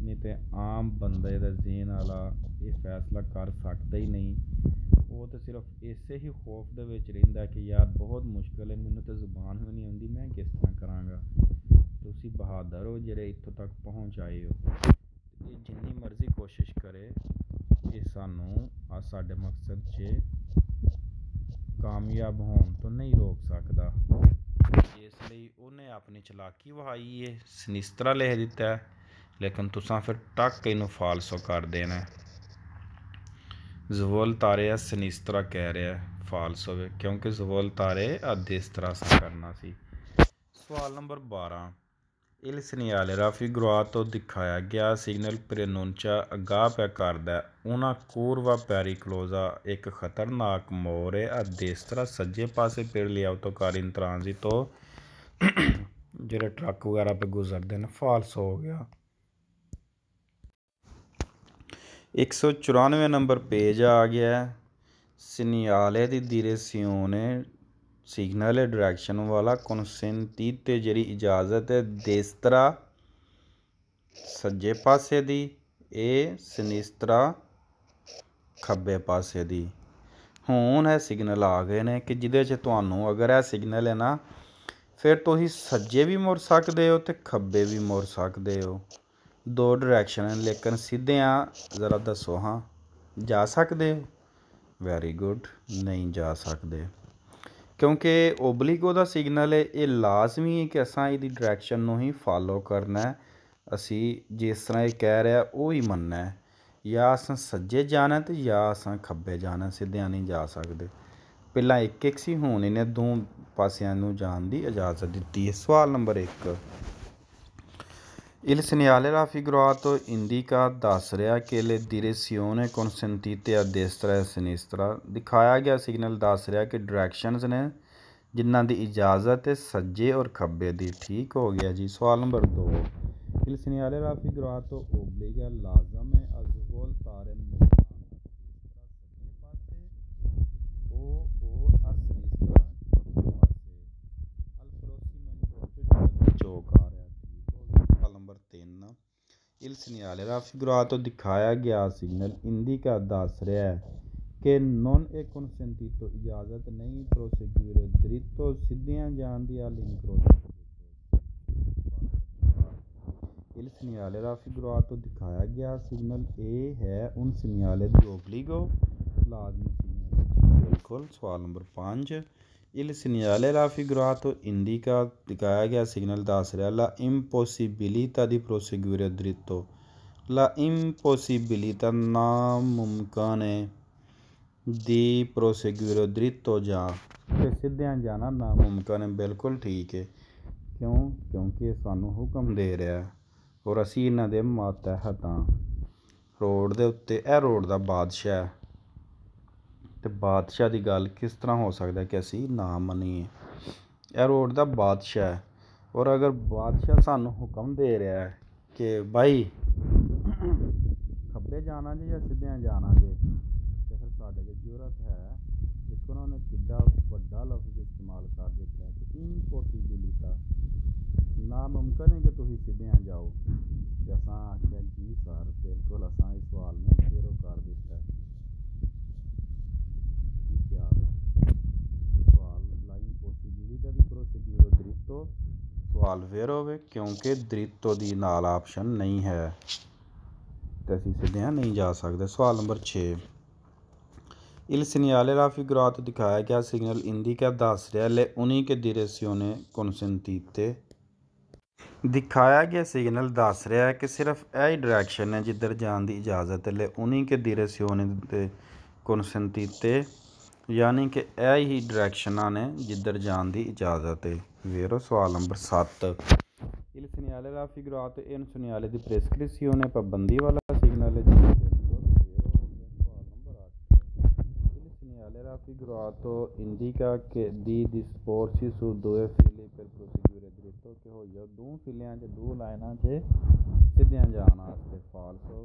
ਨਹੀਂ ਤੇ ਆਮ ਬੰਦੇ ਦਾ ਜ਼ੀਨ ਵਾਲਾ ਇਹ ਫੈਸਲਾ ਕਰ ਸਕਦਾ ਹੀ ਨਹੀਂ ਉਹ ਤਾਂ ਸਿਰਫ ਇਸੇ ਹੀ ਖੌਫ ਦੇ ਵਿੱਚ ਰਹਿੰਦਾ ਕਿ ਯਾਰ ਬਹੁਤ ਮੁਸ਼ਕਲ ਹੈ ਮੈਨੂੰ ਤਾਂ ਜ਼ੁਬਾਨ ਵੀ ਨਹੀਂ ਆਉਂਦੀ ਮੈਂ ਕਿਸ ਤਰ੍ਹਾਂ ਕਰਾਂਗਾ ਤੁਸੀਂ ਬਹਾਦਰ ਹੋ ਜਿਹੜੇ ਇੱਥੋਂ ਤੱਕ ਪਹੁੰਚ ਆਏ ਹੋ ਇਹ ਜਿੰਨੀ ਮਰਜ਼ੀ ਕੋਸ਼ਿਸ਼ ਕਰੇ ਇਹ ਸਾਨੂੰ ਆ ਸਾਡੇ ਮਕਸਦ 'ਚ ਕਾਮਯਾਬ ਹੋਣ ਤੋਂ ਨਹੀਂ ਰੋਕ ਸਕਦਾ ਇਸ ਲਈ ਉਹਨੇ ਆਪਣੀ ਚਲਾਕੀ ਵਹਾਈ ਏ ਸਨਿਸਤਰਾ ਲਿਖ ਦਿੱਤਾ ਲੇਕਿਨ ਤੁਸੀਂ ਫਿਰ ਟੱਕ ਇਹਨੂੰ ਫਾਲਸੋ ਕਰ ਦੇਣਾ ਜ਼ਵਲ ਤਾਰੇ ਸਨਿਸਤਰਾ ਕਹਿ ਰਿਹਾ ਫਾਲਸ ਕਿਉਂਕਿ ਜ਼ਵਲ ਤਾਰੇ ਅਦਿਸ ਤਰ੍ਹਾਂ ਸਾ ਕਰਨਾ ਸੀ ਸਵਾਲ ਨੰਬਰ 12 ਰਾਫੀ segnale ਤੋਂ ਦਿਖਾਇਆ ਗਿਆ ਸਿਗਨਲ ਪ੍ਰੇਨੋਂਚਾ ਅਗਾ ਪੈ ਕਰਦਾ ਉਹਨਾਂ ਕੋਰਵਾ ਪੈਰੀਕਲੋਜ਼ਾ ਇੱਕ ਖਤਰਨਾਕ ਮੋਰ ਹੈ ਆ ਤਰ੍ਹਾਂ ਸੱਜੇ ਪਾਸੇ ਪੇੜ ਲਿਆ ਉਤੋਂ ਕਾਰ ਇਨ ਤੋਂ ਜਿਹੜੇ ਟਰੱਕ ਵਗੈਰਾ ਪੇ ਗੁਜ਼ਰਦੇ ਨੇ ਫਾਲਸ ਹੋ ਗਿਆ 194 ਨੰਬਰ ਪੇਜ ਆ ਗਿਆ ਸਿਨਿਆਲੇ ਦੀ ਧੀਰੇ ਨੇ ਸਿਗਨਲ ਹੈ ਡਾਇਰੈਕਸ਼ਨ ਵਾਲਾ ਕੋਨਸੈਂਤੀ ਤੇ ਜਿਹੜੀ ਇਜਾਜ਼ਤ ਹੈ ਦੇਸਤਰਾ ਸੱਜੇ ਪਾਸੇ ਦੀ ਇਹ ਸਨਿਸਤਰਾ ਖੱਬੇ ਪਾਸੇ ਦੀ ਹੁਣ ਇਹ ਸਿਗਨਲ ਆ ਗਏ ਨੇ ਕਿ ਜਿਹਦੇ 'ਚ ਤੁਹਾਨੂੰ ਅਗਰ ਇਹ ਸਿਗਨਲ ਹੈ ਨਾ ਫਿਰ ਤੁਸੀਂ ਸੱਜੇ ਵੀ ਮੁੜ ਸਕਦੇ ਹੋ ਤੇ ਖੱਬੇ ਵੀ ਮੁੜ ਸਕਦੇ ਹੋ ਦੋ ਡਾਇਰੈਕਸ਼ਨ ਹਨ ਲੇਕਿਨ ਸਿੱਧਿਆਂ ਜ਼ਰਾ ਦੱਸੋ ਹਾਂ ਜਾ ਸਕਦੇ ਹੋ ਵੈਰੀ ਗੁੱਡ ਨਹੀਂ ਜਾ ਸਕਦੇ ਕਿਉਂਕਿ ਓਬਲੀਗੋ ਦਾ ਸਿਗਨਲ ਹੈ ਇਹ ਲਾਜ਼ਮੀ ਹੈ ਕਿ ਅਸਾਂ ਇਹਦੀ ਡਾਇਰੈਕਸ਼ਨ ਨੂੰ ਹੀ ਫਾਲੋ ਕਰਨਾ ਹੈ ਅਸੀਂ ਜਿਸ ਤਰ੍ਹਾਂ ਇਹ ਕਹਿ ਰਿਹਾ ਉਹ ਹੀ ਮੰਨਣਾ ਹੈ ਜਾਂ ਅਸਾਂ ਸੱਜੇ ਜਾਣਾ ਤੇ ਜਾਂ ਅਸਾਂ ਖੱਬੇ ਜਾਣਾ ਸਿੱਧਿਆਂ ਨਹੀਂ ਜਾ ਸਕਦੇ ਪਹਿਲਾਂ ਇੱਕ ਇੱਕ ਸੀ ਹੁਣ ਇਹਨੇ ਦੋ ਪਾਸਿਆਂ ਨੂੰ ਜਾਣ ਦੀ ਇਜਾਜ਼ਤ ਦਿੱਤੀ ਹੈ ਸਵਾਲ ਨੰਬਰ 1 इल सनियालेरा फिगुरा तो इंदिका दस रहा केले दिरे सियोने कौनसंतीते देस्तरा सनिस्तरा दिखाया गया सिग्नल दस रहा कि डायरेक्शंस ने जिन्हों की इजाजत है सज्जे और खब्बे की ठीक हो गया जी सवाल नंबर दो इल राफी फिगुरा तो ओबलेगा लाजम है il segnale फिगुरा तो दिखाया गया सिग्नल हिंदी का रहा है कि नॉन ए è तो इजाज़त नहीं प्रोसीक्यूर दरित्तो सिद्धियां जान दिया लिंक il segnale era figurato दिखाया गया सिग्नल ए है उन सिग्नल जो ओब्लिगो लाजमी सिग्नल बिल्कुल सवाल नंबर पाँच ਇਲ ਸਿਨਿਆਲੇ ਲਾ ਫਿਗਰਾ ਤੋ ਇੰਡੀਕਾ ਦਿਖਾਇਆ ਗਿਆ ਸਿਗਨਲ ਦੱਸ ਰਿਹਾ ਲਾ ਇੰਪੋਸੀਬਿਲਿਟਾ ਦੀ ਪ੍ਰੋਸੀਗੂਰ ਅਦ੍ਰਿਤੋ ਲਾ ਇੰਪੋਸੀਬਿਲਿਟਾ ਨਾ ਮੁਮਕਨ ਦੀ ਪ੍ਰੋਸੀਗੂਰ ਅਦ੍ਰਿਤੋ ਜਾ ਤੇ ਸਿੱਧਿਆਂ ਜਾਣਾ ਨਾ ਮੁਮਕਨ ਬਿਲਕੁਲ ਠੀਕ ਹੈ ਕਿਉਂ ਕਿਉਂਕਿ ਸਾਨੂੰ ਹੁਕਮ ਦੇ ਰਿਹਾ ਔਰ ਅਸੀਂ ਇਹਨਾਂ ਦੇ ਮਾਤਾ ਹਤਾ ਰੋਡ ਦੇ ਉੱਤੇ ਇਹ ਰੋਡ ਦਾ ਬਾਦਸ਼ਾਹ ਹੈ ਤੇ ਬਾਦਸ਼ਾਹ ਦੀ ਗੱਲ ਕਿਸ ਤਰ੍ਹਾਂ ਹੋ ਸਕਦਾ ਕਿ ਅਸੀਂ ਨਾ ਮੰਨੀਏ ਇਹ ਰੋਡ ਦਾ ਬਾਦਸ਼ਾਹ ਹੈ ਔਰ ਅਗਰ ਬਾਦਸ਼ਾਹ ਸਾਨੂੰ ਹੁਕਮ ਦੇ ਰਿਹਾ ਹੈ ਕਿ ਭਾਈ ਖੱਬੇ ਜਾਣਾ ਜੀ ਜਾਂ ਸਿੱਧਿਆਂ ਜਾਣਾ ਜੇ ਤੇ ਫਿਰ ਸਾਡੇ ਕੋਲ ਜ਼ਰੂਰਤ ਹੈ ਇੱਕ ਉਹਨਾਂ ਨੇ ਕਿੱਡਾ ਵੱਡਾ ਲਫ਼ਜ਼ ਇਸਤੇਮਾਲ ਕਰ ਦਿੱਤਾ ਹੈ ਕਿ ਇਮਪੋਸੀਬਿਲਿਟਾ ਨਾ ਮੁਮਕਨ ਹੈ ਕਿ ਤੁਸੀਂ ਸਿੱਧਿਆਂ ਜਾਓ ਤੇ ਅਸਾਂ ਆਖਿਆ ਜੀ ਸਰ ਬਿਲਕੁਲ ਅਸਾਂ ਇਸ ਸਵਾਲ ਨੂੰ ਜ਼ੀਰੋ ਕਰ ਦਿੱਤਾ ਸਵਾਲ ਵੇਰ ਹੋਵੇ ਕਿਉਂਕਿ ਦ੍ਰਿਤੋ ਦੀ ਨਾਲ ਆਪਸ਼ਨ ਨਹੀਂ ਹੈ ਤੇ ਅਸੀਂ ਸਿੱਧਿਆਂ ਨਹੀਂ ਜਾ ਸਕਦੇ ਸਵਾਲ ਨੰਬਰ 6 ਸਿਨਿਆਲੇ ਰਾਫੀ raffigurato ਦਿਖਾਇਆ ਗਿਆ ਸਿਗਨਲ indica ਦੱਸ ਰਿਹਾ ਲੈ ਉਨੀ ਕੇ ਨੇ direzione ਤੇ ਦਿਖਾਇਆ ਗਿਆ ਸਿਗਨਲ ਦੱਸ ਰਿਹਾ ਹੈ ਕਿ ਸਿਰਫ ਇਹ ਹੀ ਡਾਇਰੈਕਸ਼ਨ ਹੈ ਜਿੱਧਰ ਜਾਣ ਦੀ ਇਜਾਜ਼ਤ ਹੈ ਲੈ ਉਨੀ ਕੇ direzione ਦੇ ਤੇ ਯਾਨੀ ਕਿ ਇਹ ਹੀ ਡਾਇਰੈਕਸ਼ਨਾਂ ਨੇ ਜਿੱਧਰ ਜਾਣ ਦੀ ਇਜਾਜ਼ਤ ਹੈ ਵੇਰੋ ਸਵਾਲ number 7 il segnale era figurato è un segnale di prescrizione pabandiva la segnale di il segnale era figurato indica che di disporsi su due fili per proseguire dritto che ho io due fili anche due line anche ਸਿੱਧਿਆਂ ਜਾਣ ਵਾਸਤੇ ਫਾਲਸੋ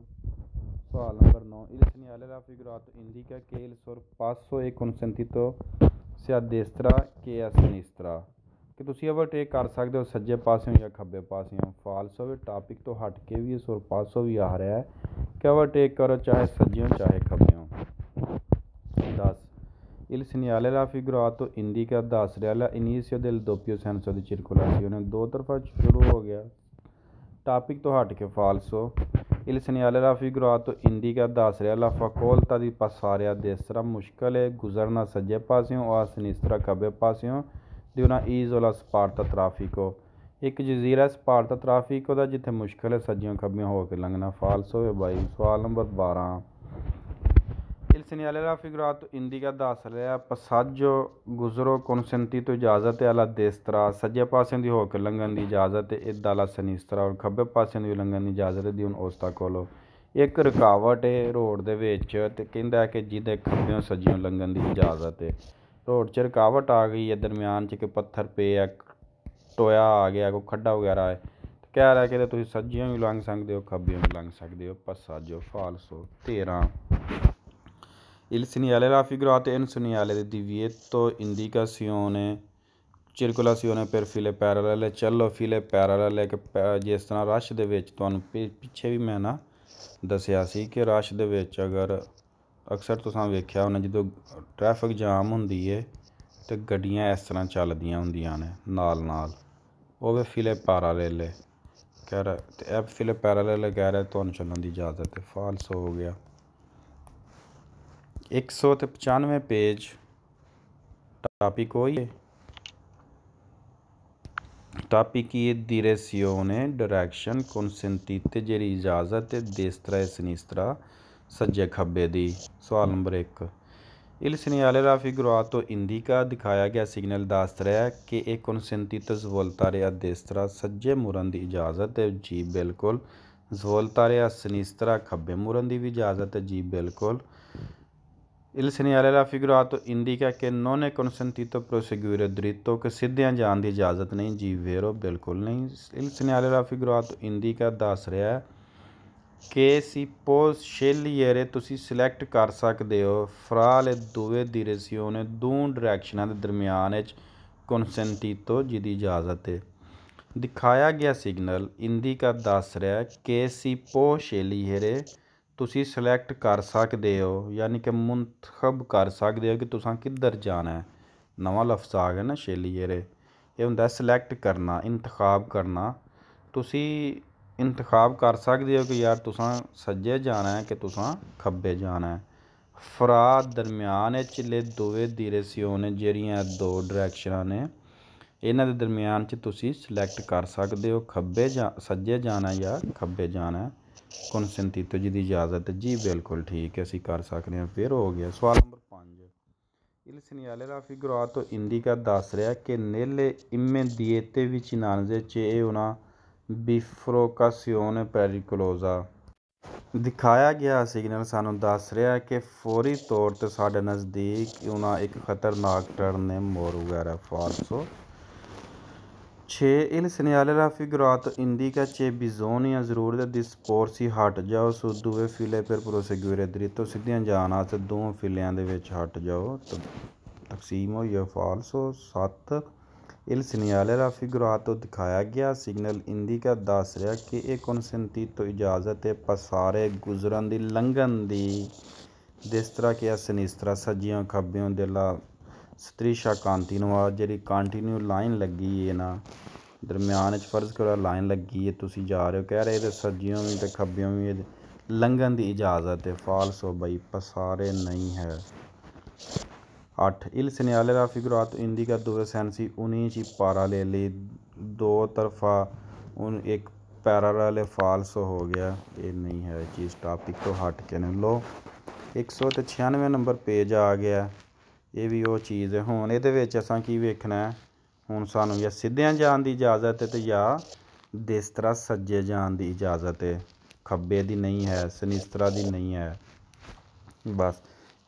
ਸਵਾਲ ਨੰਬਰ 9 ਇਸ ਨਿਆਲੇ ਦਾ ਫਿਗਰਾਤ ਇੰਡੀਕਾ ਕੇਲ ਸੁਰ 5129 ਤੋਂ ਸਿਆਦੇਸਤਰਾ ਕੇ ਐਸ ਨਿਸਤਰਾ ਕਿ ਤੁਸੀਂ ਅਵਰ ਟੇਕ ਕਰ ਸਕਦੇ ਹੋ ਸੱਜੇ ਪਾਸਿਓਂ ਜਾਂ ਖੱਬੇ ਪਾਸਿਓਂ ਫਾਲਸੋ ਵੀ ਟਾਪਿਕ ਤੋਂ ਹਟ ਕੇ ਵੀ ਸੁਰ 500 ਵੀ ਆ ਰਿਹਾ ਹੈ ਕਿ ਅਵਰ ਟੇਕ ਕਰੋ ਚਾਹੇ ਸੱਜਿਓਂ ਚਾਹੇ ਖੱਬਿਓਂ 10 ਇਲ ਸਿਨਿਆਲੇ ਦਾ ਫਿਗਰਾਤ ਇੰਡੀਕਾ ਦੱਸ ਰਿਹਾ ਲਾ ਇਨੀਸ਼ੀਅਲ ਦਿਲ ਦੋਪੀਓ ਸੈਂਸ ਦੀ ਚਿਰਕੁਲਾਸੀ ਉਹਨੇ ਦੋ ਤਰਫਾ ਸ਼ੁਰੂ ਹੋ ਗਿਆ ਟਾਪਿਕ ਤੋਂ ਹਟ ਕੇ ਫਾਲਸੋ इल सनियाले लाफी गुरा तो इंडिका दस रहा लाफा कोलता की पसारिया देसरा मुश्किल है गुजरना सज्जे पास्यों और सनीसरा खबे पास्यों दिना ईज वाला सपारत ट्राफिको एक जजीरा सपारत ट्राफिको का जिते मुश्किल है सज्जियों खबियों होकर लंघना फालसो है बई सवाल नंबर बारह Sunny señalar la figurato indica ਦੱਸਰਿਆ ਪਸਾਜੋ ਗੁਜ਼ਰੋ ਕੌਨਸੈਂਤੀ ਤੋਂ ਇਜਾਜ਼ਤ ਹੈ ਅਲਾ ਤਰਾ ਸੱਜੇ ਪਾਸੇ ਦੀ ਹੋ ਕੇ ਲੰਘਣ ਦੀ ਇਜਾਜ਼ਤ ਹੈ ਇਦਾਲਾ ਸਨੀਸਤਰਾ ਔਰ ਖੱਬੇ ਪਾਸੇ ਦੀ ਲੰਘਣ ਦੀ ਇਜਾਜ਼ਤ ਦੀ ਹੁਣ ਉਸਤਾ ਕੋਲੋ ਇੱਕ ਰੁਕਾਵਟ ਹੈ ਰੋਡ ਦੇ ਵਿੱਚ ਤੇ ਕਹਿੰਦਾ ਕਿ ਜਿਹਦੇ ਖੱਬਿਓਂ ਸੱਜਿਓਂ ਲੰਘਣ ਦੀ ਇਜਾਜ਼ਤ ਹੈ ਰੋਡ 'ਚ ਰੁਕਾਵਟ ਆ ਗਈ ਹੈ ਦਰਮਿਆਨ 'ਚ ਕਿ ਪੱਥਰ ਪਏ ਆ ਟੋਇਆ ਆ ਗਿਆ ਕੋ ਖੱਡਾ ਵਗੈਰਾ ਹੈ ਕਹਿ ਰਿਹਾ ਕਿ ਤੁਸੀਂ ਸੱਜਿਓਂ ਵੀ ਲੰਘ ਸਕਦੇ ਹੋ ਖੱਬਿਓਂ ਵੀ ਲੰਘ ਸਕਦੇ ਹੋ ਪਰ ਸਾਜੋ ਫਾਲਸੋ 13 Il segnale la figurata è un segnale di divieto, indicazione, circolazione per file parallele. ਚਲੋ file parallele ਕਿ ਜਿਸ ਤਰ੍ਹਾਂ ਰਸ਼ ਦੇ ਵਿੱਚ ਤੁਹਾਨੂੰ ਪਿੱਛੇ ਵੀ ਮੈਂ ਨਾ ਦੱਸਿਆ ਸੀ ਕਿ ਰਸ਼ ਦੇ ਵਿੱਚ ਅਗਰ ਅਕਸਰ ਤੁਸੀਂ ਵੇਖਿਆ ਹੋਣਾ ਜਦੋਂ ਟ੍ਰੈਫਿਕ ਜਾਮ ਹੁੰਦੀ ਏ ਤੇ ਗੱਡੀਆਂ ਇਸ ਤਰ੍ਹਾਂ ਚੱਲਦੀਆਂ ਹੁੰਦੀਆਂ ਨੇ ਨਾਲ ਨਾਲ ਉਹ ਵੀ ਫਿਲੇ ਪੈਰਾਲਲ ਕਹਿ ਰਿਹਾ ਤੇ ਇਹ ਫਿਲੇ ਪੈਰਾਲਲ ਕਹਿ ਰਿਹਾ ਤੁਹਾਨੂੰ ਚੱਲਣ ਦੀ ਇਜਾਜ਼ਤ ਹੈ ਫਾਲਸ ਹੋ ਗਿਆ 195 ਪੇਜ ਟਾਪਿਕ ਹੋਈ ਹੈ ਟਾਪਿਕ ਇਹ ਦਿਰੇਸਿਓਨ ਹੈ ਡਾਇਰੈਕਸ਼ਨ ਕਨਸੈਂਟਿਤ ਤੇ ਜਿਹੜੀ ਇਜਾਜ਼ਤ ਹੈ ਦੇਸਤਰਾ ਸਨਿਸਤਰਾ ਸੱਜੇ ਖੱਬੇ ਦੀ ਸਵਾਲ ਨੰਬਰ 1 ਇਲ ਸਿਨਿਆਲੇ ਦਾ ਫਿਗਰਾ ਤੋਂ ਇੰਡੀਕਾ ਦਿਖਾਇਆ ਗਿਆ ਸਿਗਨਲ ਦੱਸ ਰਿਹਾ ਹੈ ਕਿ ਇਹ ਕਨਸੈਂਟਿਤਸ ਦੇਸ ਦੇਸਤਰਾ ਸੱਜੇ ਮੁਰਨ ਦੀ ਇਜਾਜ਼ਤ ਹੈ ਜੀ ਬਿਲਕੁਲ ਜ਼ੋਲਤਾਰਿਆ ਸਨੀਸਤਰਾ ਖੱਬੇ ਮੁਰਨ ਦੀ ਵੀ ਇਜਾਜ਼ਤ ਹੈ ਜੀ ਬਿਲਕੁਲ Il segnale era figurato indica che non è consentito proseguire dritto, che ਸਿੱਧਿਆਂ ਜਾਣ ਦੀ ਇਜਾਜ਼ਤ ਨਹੀਂ ਜੀ ਵੇਰੋ ਬਿਲਕੁਲ ਨਹੀਂ Il segnale era figurato indica da ਰਿਹਾ che si può scegliere ਤੁਸੀਂ ਸਿਲੈਕਟ ਕਰ ਸਕਦੇ deo fra le due direzioni d'un direction ad ਦਰਮਿਆਨ ਵਿੱਚ consentito ਜਿਹਦੀ ਇਜਾਜ਼ਤ ਹੈ ਦਿਖਾਇਆ ਗਿਆ ਸਿਗਨਲ ਇੰਡੀਕਾ ਦੱਸ ਰਿਹਾ ਹੈ ਕਿ suppose scegliere ਤੁਸੀਂ ਸਿਲੈਕਟ ਕਰ ਸਕਦੇ ਹੋ ਯਾਨੀ ਕਿ ਮੁੰਤਖਬ ਕਰ ਸਕਦੇ ਹੋ ਕਿ ਤੁਸੀਂ ਕਿੱਧਰ ਜਾਣਾ ਹੈ ਨਵਾਂ ਲਫ਼ਜ਼ ਆ ਗਿਆ ਨਾ ਸ਼ੇਲੀਏਰੇ ਇਹ ਹੁੰਦਾ ਸਿਲੈਕਟ ਕਰਨਾ ਇੰਤਖਾਬ ਕਰਨਾ ਤੁਸੀਂ ਇੰਤਖਾਬ ਕਰ ਸਕਦੇ ਹੋ ਕਿ ਯਾਰ ਤੁਸੀਂ ਸੱਜੇ ਜਾਣਾ ਹੈ ਕਿ ਤੁਸੀਂ ਖੱਬੇ ਜਾਣਾ ਹੈ ਫਰਾ ਦਰਮਿਆਨ ਇਹ ਚਿੱਲੇ ਦੋਵੇਂ ਧੀਰੇ ਸਿਓ ਨੇ ਜਿਹੜੀਆਂ ਦੋ ਡਾਇਰੈਕਸ਼ਨਾਂ ਨੇ ਇਹਨਾਂ ਦੇ ਦਰਮਿਆਨ 'ਚ ਤੁਸੀਂ ਸਿਲੈਕਟ ਕਰ ਸਕਦੇ ਹੋ ਖੱਬੇ ਜਾਂ ਸੱਜੇ ਜਾਣਾ ਜਾਂ ਖੱਬੇ ਜਾਣਾ ਕਨਸੈਂਟੀਟੋ ਜੀ ਦੀ ਇਜਾਜ਼ਤ ਜੀ ਬਿਲਕੁਲ ਠੀਕ ਹੈ ਅਸੀਂ ਕਰ ਸਕਦੇ ਹਾਂ ਫਿਰ ਹੋ ਗਿਆ ਸਵਾਲ ਨੰਬਰ 5 Il segnale la ਤੋਂ ਇੰਡੀਕਾ ਦੱਸ ਰਿਹਾ ਕਿ ਨੇਲੇ immediate ਦੇ ਚ ਇਹ ਉਹਨਾ ਬਿਫਰੋਕਾਸੀਓਨ ਪੈਰੀਕਲੋਜ਼ਾ ਦਿਖਾਇਆ ਗਿਆ ਸਿਗਨਲ ਸਾਨੂੰ ਦੱਸ ਰਿਹਾ ਕਿ ਫੌਰੀ ਤੌਰ ਤੇ ਸਾਡੇ ਨਜ਼ਦੀਕ ਉਹਨਾ ਇੱਕ ਖਤਰਨਾਕ ਟਰਨ ਨੇ ਮੋਰ ਵਗੈਰਾ ਫਾਲਸੋ ਛੇ 6. Ilsinialera figurato indica che bisogna ਜ਼ਰੂਰਤ di sporsi ਹਟ ਜਾਓ ਸੋ ਦੂਵੇ ਫਿਲੇ ਪਰ ਪ੍ਰੋਸੈਗੂਰੇ ਦ੍ਰਿਤੋ ਸਿੱਧੀਆਂ ਜਾਣ ਆਸਤੇ ਦੋ ਫਿਲਿਆਂ ਦੇ ਵਿੱਚ ਹਟ ਜਾਓ ਤਕਸੀਮ ਹੋ ਜਾਂ ਫਾਲਸੋ 7 ਇਲਸਨੀਆਲੇਰਾ ਤੋਂ ਦਿਖਾਇਆ ਗਿਆ ਸਿਗਨਲ ਇੰਡੀਕਾ ਦੱਸ ਰਿਹਾ ਕਿ ਇਹ ਕਨਸੈਂਤੀ ਤੋਂ ਇਜਾਜ਼ਤ ਹੈ ਪਸਾਰੇ ਗੁਜ਼ਰਨ ਦੀ ਲੰਘਣ ਦੀ ਜਿਸ ਤਰ੍ਹਾਂ ਕਿ ਅਸਨਿਸਤਰਾ ਸੱਜਿਆਂ ਖੱਬਿਆਂ ਦੇ ਲਾ स्त्रीशा कांतिनु जी कांटीन्यू लाइन लगी है ना दरम्यान फर्ज करो लाइन लगी है तुम जा रहे हो कह रहे तो सज्जियों भी तो खब्बियों भी लंघन की इजाज़त है फालस बई पसारे नहीं है अठ इल सन्याले का फिगरात तो इंदी का दूर सैनसी उन्हीं ची पारा ले ली दो तरफा उन एक पैराल फाल्स हो गया ये नहीं है चीज़ टॉपिक तो हट के लो एक सौ छियानवे नंबर पेज आ गया ਇਹ ਵੀ ਉਹ ਚੀਜ਼ ਹੈ ਹੁਣ ਇਹਦੇ ਵਿੱਚ ਅਸਾਂ ਕੀ ਵੇਖਣਾ ਹੁਣ ਸਾਨੂੰ ਜਾਂ ਸਿੱਧਿਆਂ ਜਾਣ ਦੀ ਇਜਾਜ਼ਤ ਹੈ ਤੇ ਜਾਂ ਇਸ ਤਰ੍ਹਾਂ ਸੱਜੇ ਜਾਣ ਦੀ ਇਜਾਜ਼ਤ ਹੈ ਖੱਬੇ ਦੀ ਨਹੀਂ ਹੈ ਸਨਿਸਤਰਾ ਦੀ ਨਹੀਂ ਹੈ ਬਸ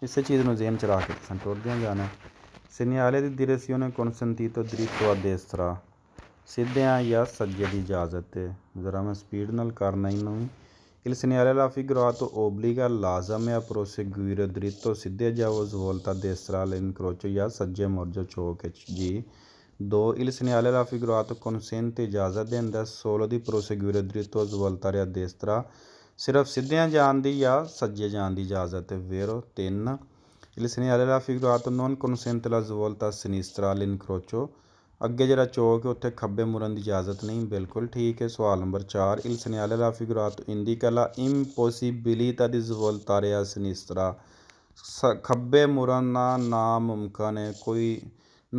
ਇਸੇ ਚੀਜ਼ ਨੂੰ ਜ਼ੇਨ ਚ ਰੱਖ ਕੇ ਸਾਨੂੰ ਟੁਰਦਿਆਂ ਜਾਣਾ ਸਿਨਿਆਲੇ ਦੀ ਦਿਰਸੀਓਂ ਤੋਂ ਸੰਤੀਤੋ ਦੇਸ ਤਰ੍ਹਾਂ ਸਿੱਧਿਆਂ ਜਾਂ ਸੱਜੇ ਦੀ ਇਜਾਜ਼ਤ ਹੈ ਜ਼ਰਾ ਮੈਂ ਸਪੀਡ ਨਾਲ ਕਰਨਾ ਇਹਨੂੰ El señala el afigurado ਲਾਜ਼ਮ ਹੈ lazım a proseguir dritto sidde javos volta destra l'incrocio ya sajje morjo choquech g ਦੋ ਇਲ ਸਿਨਿਆਲੇ ਦਾ ਫਿਗਰਾਤ ਕਨਸੈਂਟ ਤੇ ਇਜਾਜ਼ਤ ਦੇ ਅੰਦਰ 16 ਦੀ ਪ੍ਰੋਸੀਕਿਊਰ ਦ੍ਰਿਤੋ ਜ਼ਵਲਤਾ ਰਿਆ ਦੇਸਤਰਾ ਸਿਰਫ ਸਿੱਧਿਆਂ ਜਾਣ ਦੀ ਯਾ ਸੱਜੇ ਜਾਣ ਦੀ ਇਜਾਜ਼ਤ ਹੈ ਵੇਰੋ ਤਿੰਨ ਇਲ ਸਿਨਿਆਲੇ ਦਾ ਫਿਗਰਾਤ ਨੋਨ ਕਨਸੈਂਟ ਲਾ ਜ਼ਵਲਤਾ ਸਿਨਿਸਤਰਾ ਲਿਨ ਕਰੋਚੋ ਅੱਗੇ ਜਿਹੜਾ ਚੌਕ ਹੈ ਉੱਥੇ ਖੱਬੇ ਮੁਰਨ ਦੀ ਇਜਾਜ਼ਤ ਨਹੀਂ ਬਿਲਕੁਲ ਠੀਕ ਹੈ ਸਵਾਲ ਨੰਬਰ 4 il segnale la ਇੰਦੀ ਕਲਾ ਇੰਪੋਸੀਬਿਲੀ ਤਾਂ di svoltare ਤਾਰਿਆ ਸਨਿਸਤਰਾ ਖੱਬੇ ਮੁਰਨ ਮੁੜਨਾ ਮੁਮਕਨ ਹੈ ਕੋਈ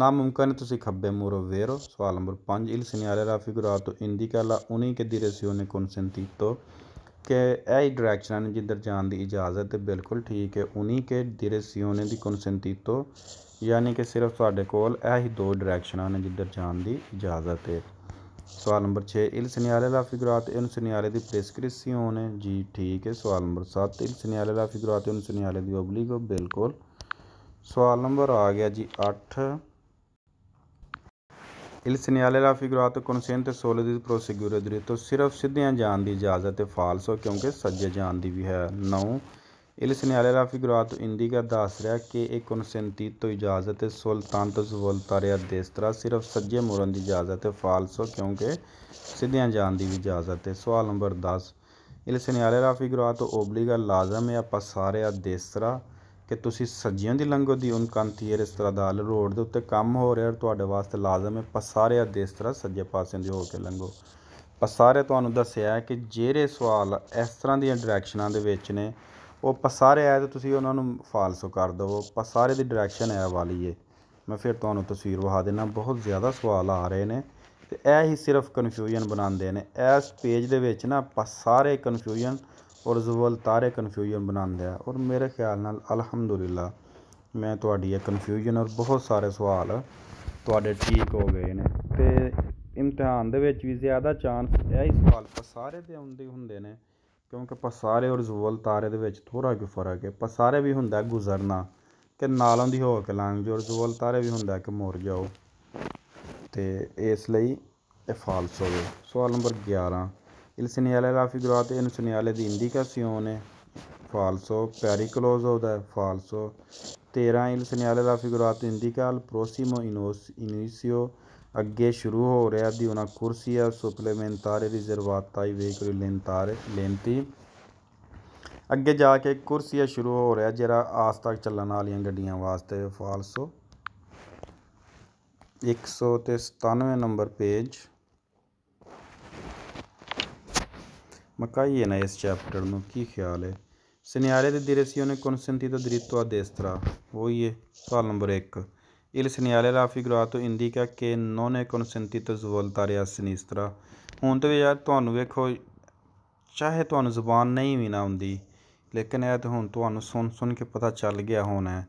ਮੁਮਕਨ ਤੁਸੀਂ ਖੱਬੇ ਮੁਰ ਵੇਰੋ ਸਵਾਲ number 5 il segnale la figurato indica la unica direzione consentito ਕਿ ਇਹ ਹੀ ਡਾਇਰੈਕਸ਼ਨਾਂ ਨੇ ਜਿੱਧਰ ਜਾਣ ਦੀ ਇਜਾਜ਼ਤ ਹੈ ਬਿਲਕੁਲ ਠੀਕ ਹੈ ਉਨੀ ਕੇ ਨੇ ਦੀ ਕਨਸੈਂਟੀਟੋ ਯਾਨੀ ਕਿ ਸਿਰਫ ਤੁਹਾਡੇ ਕੋਲ ਇਹ ਹੀ ਦੋ ਡਾਇਰੈਕਸ਼ਨਾਂ ਨੇ ਜਿੱਧਰ ਜਾਣ ਦੀ ਇਜਾਜ਼ਤ ਹੈ ਸਵਾਲ ਨੰਬਰ 6 ਇਲ ਸਨਿਆਲੇ ਲਾ ਫਿਗਰਾਤ ਇਨ ਸਨਿਆਲੇ ਦੀ ਪ੍ਰੈਸਕ੍ਰਿਪਸ਼ਨ ਹੈ ਜੀ ਠੀਕ ਹੈ ਸਵਾਲ ਨੰਬਰ 7 ਇਲ ਸਨਿਆਲੇ ਲਾ ਫਿਗਰਾਤ ਇਨ ਸਨਿਆਲੇ ਦੀ ਓਬਲੀਗ ਬਿਲਕੁਲ ਸਵਾਲ ਨੰਬਰ ਆ ਗਿਆ ਜੀ 8 ਇਲ ਸਨਿਆਲੇ ਲਾ ਫਿਗਰਾਤ ਕਨਸੈਂਟ ਸੋਲੇ ਦੀ ਪ੍ਰੋਸੀਗਿਊਰ ਦੇ ਤੋਂ ਸਿਰਫ ਸਿੱਧਿਆਂ ਜਾਣ ਦੀ ਇਜਾਜ਼ਤ ਹੈ ਫਾਲਸ ਹੋ ਕਿਉਂਕਿ ਸੱਜੇ ਜਾਣ ਦੀ ਵੀ ਹੈ 9 Ilsenalera figurado indica ਦੱਸ ਰਿਹਾ ਕਿ ਇਹ ਕਨਸੈਂਤੀ ਤੋਂ ਇਜਾਜ਼ਤ ਹੈ ਸੁਲਤਾਨ ਤੋਂ ਦੇਸ ਤਰ੍ਹਾਂ ਸਿਰਫ ਸੱਜੇ ਮੁਰਨ ਦੀ ਇਜਾਜ਼ਤ ਹੈ ਫਾਲਸੋ ਕਿਉਂਕਿ ਸਿੱਧਿਆਂ ਜਾਣ ਦੀ ਵੀ ਇਜਾਜ਼ਤ ਹੈ ਸਵਾਲ ਨੰਬਰ 10 Ilsenalera figurado ਓਬਲੀਗਾ ਲਾਜ਼ਮ ਹੈ ਆ ਦੇਸ destra ਕਿ ਤੁਸੀਂ ਸੱਜਿਆਂ ਦੀ ਲੰਗੋ ਦੀ ਉਨ ਇਸ ਤਰ੍ਹਾਂ ਦਾ ਰੋਡ ਦੇ ਉੱਤੇ ਕੰਮ ਹੋ ਰਿਹਾ ਤੁਹਾਡੇ ਵਾਸਤੇ ਲਾਜ਼ਮ ਹੈ ਪਸਾਰੇ ਦੇਸ ਤਰ੍ਹਾਂ ਸੱਜੇ ਪਾਸੇ ਦੀ ਹੋ ਕੇ ਲੰਗੋ ਪਸਾਰੇ ਤੁਹਾਨੂੰ ਦੱਸਿਆ ਕਿ ਜਿਹੜੇ ਸਵਾਲ ਇਸ ਤਰ੍ਹਾਂ ਦੀਆਂ ਡਾਇਰੈਕਸ਼ਨਾਂ ਦੇ ਵਿੱਚ ਨੇ ਉਹ ਪਸਾਰੇ ਆਏ ਤਾਂ ਤੁਸੀਂ ਉਹਨਾਂ ਨੂੰ ਫਾਲਸੋ ਕਰ ਦਿਓ ਪਸਾਰੇ ਦੀ ਡਾਇਰੈਕਸ਼ਨ ਹੈ ਵਾਲੀ ਏ ਮੈਂ ਫਿਰ ਤੁਹਾਨੂੰ ਤਸਵੀਰ ਵਿਖਾ ਦੇਣਾ ਬਹੁਤ ਜ਼ਿਆਦਾ ਸਵਾਲ ਆ ਰਹੇ ਨੇ ਤੇ ਇਹ ਹੀ ਸਿਰਫ ਕਨਫਿਊਜ਼ਨ ਬਣਾਉਂਦੇ ਨੇ ਇਸ ਪੇਜ ਦੇ ਵਿੱਚ ਨਾ ਆਪਾਂ ਸਾਰੇ ਕਨਫਿਊਜ਼ਨ ਔਰ ਜ਼ਵਲ ਤਾਰੇ ਕਨਫਿਊਜ਼ਨ ਬਣਾਉਂਦੇ ਆ ਔਰ ਮੇਰੇ ਖਿਆਲ ਨਾਲ ਅਲਹਮਦੁਲਿਲਾ ਮੈਂ ਤੁਹਾਡੀ ਇਹ ਕਨਫਿਊਜ਼ਨ ਔਰ ਬਹੁਤ ਸਾਰੇ ਸਵਾਲ ਤੁਹਾਡੇ ਠੀਕ ਹੋ ਗਏ ਨੇ ਤੇ ਇਮਤਿਹਾਨ ਦੇ ਵਿੱਚ ਵੀ ਜ਼ਿਆਦਾ ਚਾਂਸ ਇਹ ਹੀ ਸਵਾਲ ਸਾਰੇ ਦੇ ਆਉਂਦੇ ਹੁੰਦੇ ਨੇ ਕਿਉਂਕਿ ਪਸਾਰੇ ਔਰ ਜ਼ੁਵਲ ਤਾਰੇ ਦੇ ਵਿੱਚ ਥੋੜਾ ਜਿਹਾ ਫਰਕ ਹੈ ਪਸਾਰੇ ਵੀ ਹੁੰਦਾ ਗੁਜ਼ਰਨਾ ਕਿ ਨਾਲਾਂ ਦੀ ਹੋ ਕੇ ਲੰਘ ਜਾਓ ਜ਼ਵਲ ਜ਼ੁਵਲ ਤਾਰੇ ਵੀ ਹੁੰਦਾ ਕਿ ਮੁਰ ਜਾਓ ਤੇ ਇਸ ਲਈ ਇਹ ਫਾਲਸ ਹੋ ਸਵਾਲ ਨੰਬਰ 11 ਇਲ ਸੁਨਿਆਲੇ ਫਿਗਰਾ ਤੇ ਇਹਨੂੰ ਸੁਨਿਆਲੇ ਦੀ ਇੰਡੀਕੇਸ਼ਨ ਹੈ ਫਾਲਸੋ ਪੈਰੀ ਕਲੋਜ਼ ਹੁੰਦਾ ਹੈ ਫਾਲਸੋ 13 ਇਲ ਸੁਨਿਆਲੇ ਫਿਗਰਾ ਤੇ ਇੰਡੀਕਾਲ ਪ੍ਰੋਸੀਮੋ ਇਨੋਸ ਇਨੀਸੀਓ ਅੱਗੇ ਸ਼ੁਰੂ ਹੋ ਰਿਹਾ di una corsia supplementare riservata ai veicoli ਲੈਂਤੀ ਅੱਗੇ ਜਾ ਕੇ ਕੁਰਸੀਆ ਸ਼ੁਰੂ ਹੋ ਰਿਹਾ ਜਿਹੜਾ ਆਸ ਤੱਕ ਚੱਲਣ ਵਾਲੀਆਂ ਗੱਡੀਆਂ ਵਾਸਤੇ ਫਾਲਸੋ 197 ਨੰਬਰ ਪੇਜ ਮਕਾਈਏ ਨਾ ਇਸ ਚੈਪਟਰ ਨੂੰ ਕੀ ਖਿਆਲ ਹੈ ਸਿਨਿਆਰੇ ਦੇ ਦਿਰਸੀਓ ਨੇ ਕਨਸੈਂਟੀ ਤੋਂ ਦ੍ਰਿਤਵਾ ਦੇਸਤਰਾ ਉਹ ਹੀ ਹੈ ਸਵਾਲ number 1 Il señala la figurato indica que non è consentito svoltare a sinistra ਹੁਣ ਤੇ ਯਾਰ ਤੁਹਾਨੂੰ ਵੇਖੋ ਚਾਹੇ ਤੁਹਾਨੂੰ ਜ਼ੁਬਾਨ ਨਹੀਂ ਵੀ ਨਾ ਆਉਂਦੀ ਲੇਕਿਨ ਇਹ ਤਾਂ ਹੁਣ ਤੁਹਾਨੂੰ ਸੁਣ ਸੁਣ ਕੇ ਪਤਾ ਚੱਲ ਗਿਆ ਹੋਣਾ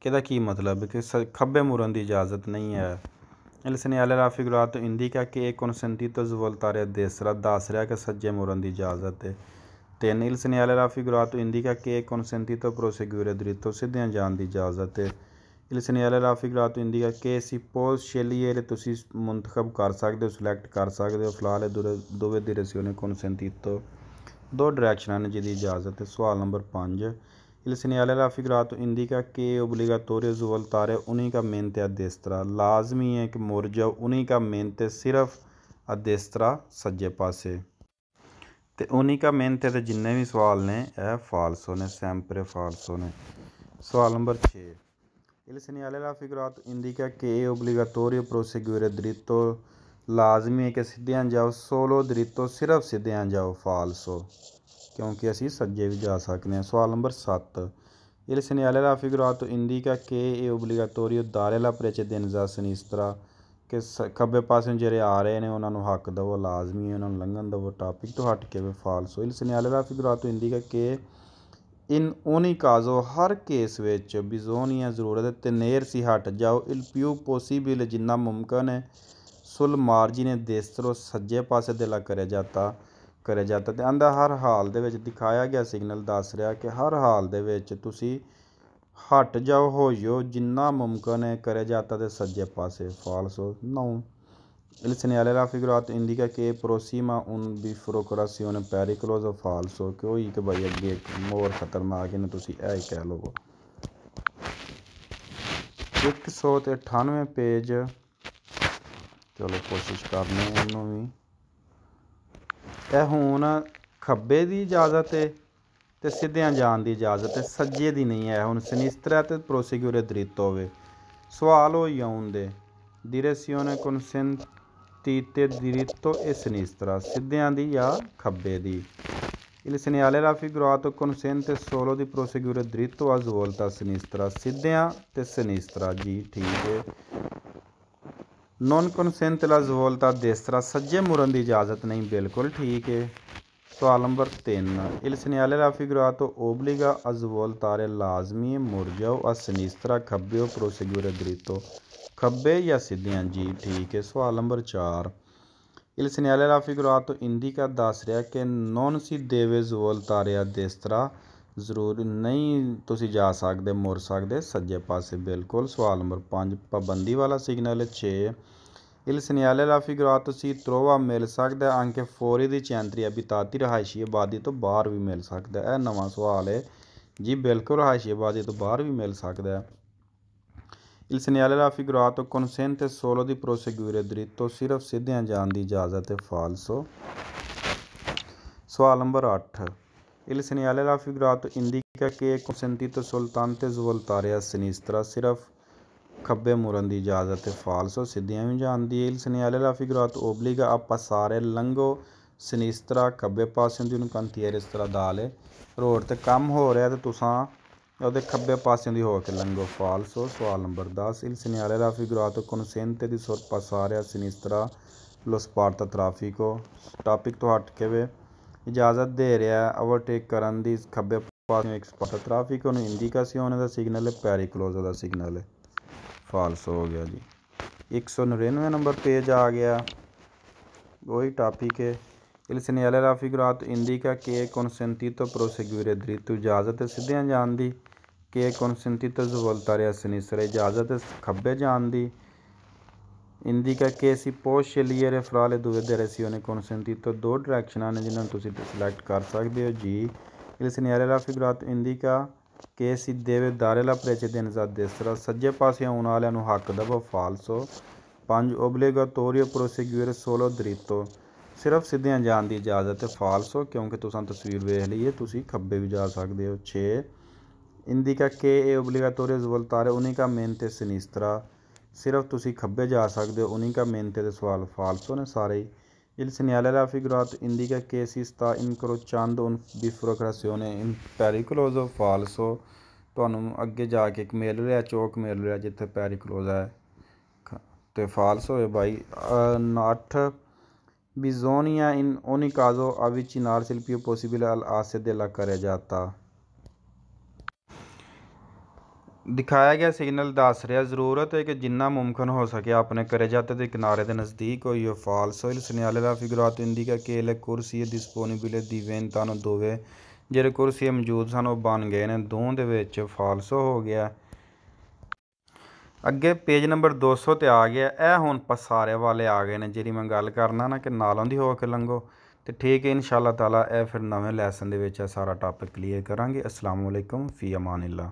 ਕਿਹਦਾ ਕੀ ਮਤਲਬ ਕਿ ਖੱਬੇ ਮੁੜਨ ਦੀ ਇਜਾਜ਼ਤ ਨਹੀਂ ਹੈ El señala la figura to indica que es consentido voltar a destra dasra que sajje muran di ijazat hai ਤਿੰਨ il señala la figura to indica que es consentido proseguire dritto ਸਿੱਧੇ ਜਾਣ ਦੀ ਇਜਾਜ਼ਤ ਹੈ ਇਲਸਨੇਲਾ ਲਾਫਿਕਰਾ ਤੋਂ ਇੰਡੀਆ ਕੇ ਸੀ ਪੋਸ ਸ਼ੈਲੀਏ ਤੁਸੀਂ ਮੰਤਖਬ ਕਰ ਸਕਦੇ ਹੋ ਸਿਲੈਕਟ ਕਰ ਸਕਦੇ ਹੋ ਫਿਲਹਾਲ ਇਹ ਦੋਵੇਂ ਦੇ ਰਸਿਓ ਨੇ ਤੋਂ ਦੋ ਡਾਇਰੈਕਸ਼ਨਾਂ ਨੇ ਜਿਹਦੀ ਇਜਾਜ਼ਤ ਹੈ ਸਵਾਲ ਨੰਬਰ 5 ਇਲਸਨੀਆਲੇ ਲਾਫਿਕ ਤੋਂ ਇੰਡੀਆ ਕੇ ਓਬਲੀਗਾਟੋਰੀਓ ਜ਼ੁਵਲ ਤਾਰੇ ਉਨ੍ਹੀਂ ਦਾ ਮਿਹਨਤ ਅਦੇਸਤਰਾ ਲਾਜ਼ਮੀ ਹੈ ਕਿ ਮੁਰਜਾ ਉਨੀ ਕਾ ਮਿਹਨਤ ਸਿਰਫ ਅਦੇਸਤਰਾ ਸੱਜੇ ਪਾਸੇ ਤੇ ਉਨੀ ਕਾ ਮਿਹਨਤ ਤੇ ਜਿੰਨੇ ਵੀ ਸਵਾਲ ਨੇ ਇਹ ਫਾਲਸੋ ਨੇ ਸੈਂਪਰੇ ਫਾਲਸੋ ਨੇ ਸਵਾਲ number 6 Il señala la figura indica que es obligatorio proseguir el diritto. ਲਾਜ਼ਮੀ ਹੈ ਕਿ ਸਿੱਧੇ ਆਂ ਜਾਓ ਸੋਲੋ ਦਰਿਤੋ ਸਿਰਫ ਸਿੱਧੇ ਆਂ ਜਾਓ ਫਾਲਸੋ ਕਿਉਂਕਿ ਅਸੀਂ ਸੱਜੇ ਵੀ ਜਾ ਸਕਦੇ ਹਾਂ ਸਵਾਲ number 7 il señala la figura indica che è obbligatorio dare la precedenza a enlace sinistra ਕਿ ਖੱਬੇ ਪਾਸੇ ਨੂੰ ਜਿਹੜੇ ਆ ਰਹੇ ਨੇ ਉਹਨਾਂ ਨੂੰ ਹੱਕ ਦਵੋ ਲਾਜ਼ਮੀ ਹੈ ਉਹਨਾਂ ਨੂੰ ਲੰਘਣ ਦਵੋ ਟਾਪਿਕ ਤੋਂ ਹਟ ਕੇ ਵੀ ਫਾਲਸੋ Il señala la figura indica che ਇਨ ਓਨੀ ਕਾਜ਼ੋ ਹਰ ਕੇਸ ਵਿੱਚ ਬਿਜ਼ੋਨੀਆ ਜ਼ਰੂਰਤ ਤੇ ਨੇਰ ਸੀ ਹਟ ਜਾਓ ਇਲ ਪਿਊ ਪੋਸੀਬਲ ਜਿੰਨਾ ਮਮਕਨ ਹੈ ਸੁਲ ਨੇ ਦੇਸਤਰੋ ਸੱਜੇ ਪਾਸੇ ਦੇ ਲਾ ਕਰਿਆ ਜਾਤਾ ਕਰਿਆ ਜਾਤਾ ਤੇ ਅੰਦਾ ਹਰ ਹਾਲ ਦੇ ਵਿੱਚ ਦਿਖਾਇਆ ਗਿਆ ਸਿਗਨਲ ਦੱਸ ਰਿਹਾ ਕਿ ਹਰ ਹਾਲ ਦੇ ਵਿੱਚ ਤੁਸੀਂ ਹਟ ਜਾਓ ਹੋਇਓ ਜਿੰਨਾ ਮਮਕਨ ਹੈ ਕਰਿਆ ਜਾਤਾ ਤੇ ਸੱਜੇ ਪਾਸੇ ਫਾਲਸੋ ਨਾਉ El señala la figura indica que Próxima un bifurcación pericolosa falso ਕਿ ਉਹ ਹੀ ਕਿ ਭਾਈ ਅੱਗੇ ਇੱਕ ਹੋਰ ਖਤਰਨਾਕ ਇਹਨੂੰ ਤੁਸੀਂ ਇਹ ਹੀ ਕਹਿ ਲਵੋ 198 ਪੇਜ ਚਲੋ ਕੋਸ਼ਿਸ਼ ਕਰਨੇ ਇਹਨੂੰ ਵੀ ਇਹ ਹੁਣ ਖੱਬੇ ਦੀ ਇਜਾਜ਼ਤ ਹੈ ਤੇ ਸਿੱਧਿਆਂ ਜਾਣ ਦੀ ਇਜਾਜ਼ਤ ਹੈ ਸੱਜੇ ਦੀ ਨਹੀਂ ਹੈ ਹੁਣ ਸਿਨਿਸਤਰਾ ਤੇ ਪ੍ਰੋਸੀਕਿਊਟਰ ਦ੍ਰਿਤ ਹੋਵੇ ਸਵਾਲ ਹੋ ਜਾਉਂਦੇ ਡਾਇਰੈਕਸ਼ਨ ਕਨਸੈਂਟੀ ਤੇ diritto e sinistra ਸਿੱਧਿਆਂ di ya khabbe di. Il segnale alla figurata consente solo di proseguire dritto a svolta a sinistra ਸਿੱਧਿਆਂ te sinistra ji ਠੀਕ ਹੈ non consente la svolta a destra ਸੱਜੇ ਮੁੜਨ ਦੀ ਇਜਾਜ਼ਤ ਨਹੀਂ ਬਿਲਕੁਲ ਠੀਕ ਹੈ सवाल नंबर तिन इल सनेयाले दा figurato obbliga a svoltare लाजमी मुरजा और सनीस्तरा खब्बे और प्रोसीग्यूर ग्रीतो खब्बे या सीधियाँ जी ठीक है सवाल नंबर चार इल सनेयाले दा figurato indica दस रहा कि नॉन सी देवे svoltare a destra ਜ਼ਰੂਰ ਨਹੀਂ ਤੁਸੀਂ ਜਾ ਸਕਦੇ ਮੁੜ ਸਕਦੇ ਸੱਜੇ ਪਾਸੇ ਬਿਲਕੁਲ ਸਵਾਲ ਨੰਬਰ 5 ਪਾਬੰਦੀ ਵਾਲਾ ਸਿਗਨਲ 6 ਇਲ ਸਨਿਆਲੇ ਲਾ ਫਿਗਰਾ ਤੁਸੀਂ ਤਰੋਵਾ ਮਿਲ ਸਕਦਾ ਅੰਕੇ ਫੋਰੀ ਦੀ ਚੈਂਤਰੀ ਅਬਿਤਾਤੀ ਰਹਾਇਸ਼ੀ ਆਬਾਦੀ ਤੋਂ ਬਾਹਰ ਵੀ ਮਿਲ ਸਕਦਾ ਇਹ ਨਵਾਂ ਸਵਾਲ ਹੈ ਜੀ ਬਿਲਕੁਲ ਰਹਾਇਸ਼ੀ ਆਬਾਦੀ ਤੋਂ ਬਾਹਰ ਵੀ ਮਿਲ ਸਕਦਾ ਇਲ ਸਨਿਆਲੇ ਲਾ ਫਿਗਰਾ ਤੋਂ ਕਨਸੈਂਟ ਤੇ ਸੋਲੋ ਦੀ ਪ੍ਰੋਸੀਗਿਊਰੇ ਦਰਿਤ ਤੋਂ ਸਿਰਫ ਸਿੱਧਿਆਂ ਜਾਣ ਦੀ ਇਜਾਜ਼ਤ ਹੈ ਫਾਲਸੋ ਸਵਾਲ ਨੰਬਰ 8 ਇਲ ਸਨਿਆਲੇ ਲਾ ਫਿਗਰਾ ਤੋਂ ਇੰਡੀਕਾ ਕੇ ਕਨਸੈਂਟੀ ਤੋਂ ਸੁਲਤਾਨ ਤੇ ਜ਼ਵਲਤਾਰਿਆ ਸਨੀਸਤਰਾ ਸਿਰਫ ਖੱਬੇ ਮੁਰਨ ਦੀ ਇਜਾਜ਼ਤ ਫਾਲਸ ਫਾਲਸੋ ਸਿੱਧੀਆਂ ਵੀ ਜਾਂਦੀ ਹੈ ਸਨਿਆਲੇ ਲਾ ਫਿਗਰਾਤ ਓਬਲੀਗਾ ਆਪਸਾਰੇ ਲੰਗੋ ਸਨੀਸਤਰਾ ਖੱਬੇ ਪਾਸੇ ਦੀ ਉਹਨੂੰ ਕੰਤੀਅਰ ਇਸ ਤਰ੍ਹਾਂ ਦਾਲ ਰੋਡ ਤੇ ਕੰਮ ਹੋ ਰਿਹਾ ਤੇ ਤੁਸੀਂ ਉਹਦੇ ਖੱਬੇ ਪਾਸੇ ਦੀ ਹੋ ਕੇ ਲੰਗੋ ਫਾਲਸੋ ਸਵਾਲ ਨੰਬਰ 10 ਇਲ ਸਨਿਆਲੇ ਲਾ ਫਿਗਰਾਤ ਕੋਨਸੈਂਤੇ ਦੀ ਸੁਰ ਪਸਾਰਿਆ ਸਨੀਸਤਰਾ ਲੋਸ ਪਾਰਤਾ ਟ੍ਰੈਫਿਕੋ ਟਾਪਿਕ ਤੋਂ ਹਟ ਕੇ ਵੇ ਇਜਾਜ਼ਤ ਦੇ ਰਿਹਾ ਓਵਰਟੇਕ ਕਰਨ ਦੀ ਖੱਬੇ ਪਾਸੇ ਇੱਕ ਸਪਾਟਾ ਟ੍ਰੈਫਿਕ ਉਹਨੂੰ ਇੰਡੀਕੇਸ਼ਨ ਦਾ ਸਿਗਨਲ ਹੈ ਪੈਰੀ ਕਲੋਜ਼ ਦਾ ਸਿਗਨਲ ਹੈ ਫਾਲਸ ਹੋ ਗਿਆ ਜੀ 199 ਨੰਬਰ ਪੇਜ ਆ ਗਿਆ ਉਹੀ ਟਾਪਿਕ ਹੈ ਇਲਸਨੀ ਅਲੈਰਾਫੀ ਗ੍ਰਾਤ ਇੰਡੀਕਾ ਕੇ ਕਨਸੈਂਟੀ ਤੋਂ ਪ੍ਰੋਸੀਗਿਊਰੇ ਦ੍ਰਿਤ ਇਜਾਜ਼ਤ ਸਿੱਧਿਆਂ ਜਾਣ ਦੀ ਕੇ ਕਨਸੈਂਟੀ ਤੋਂ ਜ਼ਵਲਤਾ ਰਿਆ ਸਨੀ ਸਰ ਇਜਾਜ਼ਤ ਖੱਬੇ ਜਾਣ ਦੀ ਇੰਡੀਕਾ ਕੇ ਸੀ ਪੋਸ਼ੇਲੀਅਰ ਫਰਾਲੇ ਦੂਵੇ ਦੇ ਰਸੀ ਉਹਨੇ ਕਨਸੈਂਟੀ ਤੋਂ ਦੋ ਡਾਇਰੈਕਸ਼ਨਾਂ ਨੇ ਜਿਨ੍ਹਾਂ ਤੁਸੀਂ ਸਿਲੈਕਟ ਕਰ ਸਕਦੇ ਹੋ ਜੀ ਇਲਸਨੀ ਅਲੈਰਾਫੀ ਗ੍ਰਾਤ ਇੰਡੀਕਾ ਕੇ ਦੇਵੇ కేసు ਦੇਨ ਜ਼ਾ ਦੇਸਰਾ ਸੱਜੇ ਪਾਸੇ ਆਉਣ ਵਾਲਿਆਂ ਨੂੰ ਹੱਕ ਦਬਾ ਫਾਲਸੋ ਪੰਜ ਓਬਲੇਗਾ ਤੋਰੀਓ ਪ੍ਰੋਸੀਗਿਊਰ ਸੋਲੋ ਦ੍ਰਿਤੋ ਸਿਰਫ ਸਿੱਧਿਆਂ ਜਾਣ ਦੀ ਇਜਾਜ਼ਤ ਹੈ ਫਾਲਸੋ ਕਿਉਂਕਿ ਤੁਸੀਂ ਤਸਵੀਰ ਵੇਖ ਲਈਏ ਤੁਸੀਂ ਖੱਬੇ ਵੀ ਜਾ ਸਕਦੇ ਹੋ 6 ਇੰਦੀ ਕਾ ਕੇ ਇਹ ਓਬਲੇਗਾ ਤੋਰੀਓ ਜ਼ਵਲਤਾਰੇ ਉਨੀ ਕਾ ਤੇ ਸਨਿਸਤਰਾ ਸਿਰਫ ਤੁਸੀਂ ਖੱਬੇ ਜਾ ਸਕਦੇ ਹੋ ਉਨੀ ਕਾ ਮੇਨਤੇ ਦੇ ਸਵਾਲ ਫਾਲਸੋ ਨੇ ਸਾਰੇ Il-segnale raffigurato indica che si sta incrociando una bifurcazione in pericoloso falso ਤੁਹਾਨੂੰ ਅੱਗੇ ਜਾ ਕੇ ਇੱਕ ਮਿਲ ਰਿਹਾ ਚੌਕ ਮਿਲ ਰਿਹਾ ਜਿੱਥੇ ਪੈਰੀਕਲੋਜ਼ ਹੈ ਤੇ ਫਾਲਸ ਹੋਏ ਬਾਈ ਨਾਟ ਬਿਜ਼ੋਨੀਆ ਇਨ ਓਨੀ ਕਾਜ਼ੋ ਅਵਿਚਿਨਾਰ ਸਿਲਪੀਓ ਪੋਸੀਬਲ ਅਲ ਆਸੇ ਦੇ ਲਾ ਕਰਿਆ ਜਾਤਾ ਦਿਖਾਇਆ ਗਿਆ ਸਿਗਨਲ ਦੱਸ ਰਿਹਾ ਜ਼ਰੂਰਤ ਹੈ ਕਿ ਜਿੰਨਾ ਮੁਮਕਨ ਹੋ ਸਕੇ ਆਪਣੇ ਕਰੇ ਜਾਤੇ ਦੇ ਕਿਨਾਰੇ ਦੇ ਨਜ਼ਦੀਕ ਹੋਈਓ ਫਾਲਸੋ il segnale la figurato indica che le ਦੀ disponibili ਨੂੰ ਦੋਵੇ ਜਿਹੜੇ ਕੁਰਸੀ ਮੌਜੂਦ ਸਨ ਉਹ ਬਣ ਗਏ ਨੇ ਦੋਹਾਂ ਦੇ ਵਿੱਚ ਫਾਲਸੋ ਹੋ ਗਿਆ ਅੱਗੇ ਪੇਜ ਨੰਬਰ 200 ਤੇ ਆ ਗਿਆ ਇਹ ਹੁਣ ਪਸਾਰੇ ਵਾਲੇ ਆ ਗਏ ਨੇ ਜਿਹੜੀ ਮੈਂ ਗੱਲ ਕਰਨਾ ਨਾ ਕਿ ਨਾਲੋਂ ਦੀ ਹੋ ਕੇ ਲੰਗੋ ਤੇ ਠੀਕ ਹੈ ਇਨਸ਼ਾ ਅੱਲਾਹ ਤਾਲਾ ਇਹ ਫਿਰ ਨਵੇਂ ਲੈਸਨ ਦੇ ਵਿੱਚ ਸਾਰਾ ਟਾਪਿਕ ਕਲੀਅਰ ਕਰਾਂਗੇ ਅਸਲਾਮੁਅਲੈਕਮ ਫੀ ਅਮਾਨਿਲਾ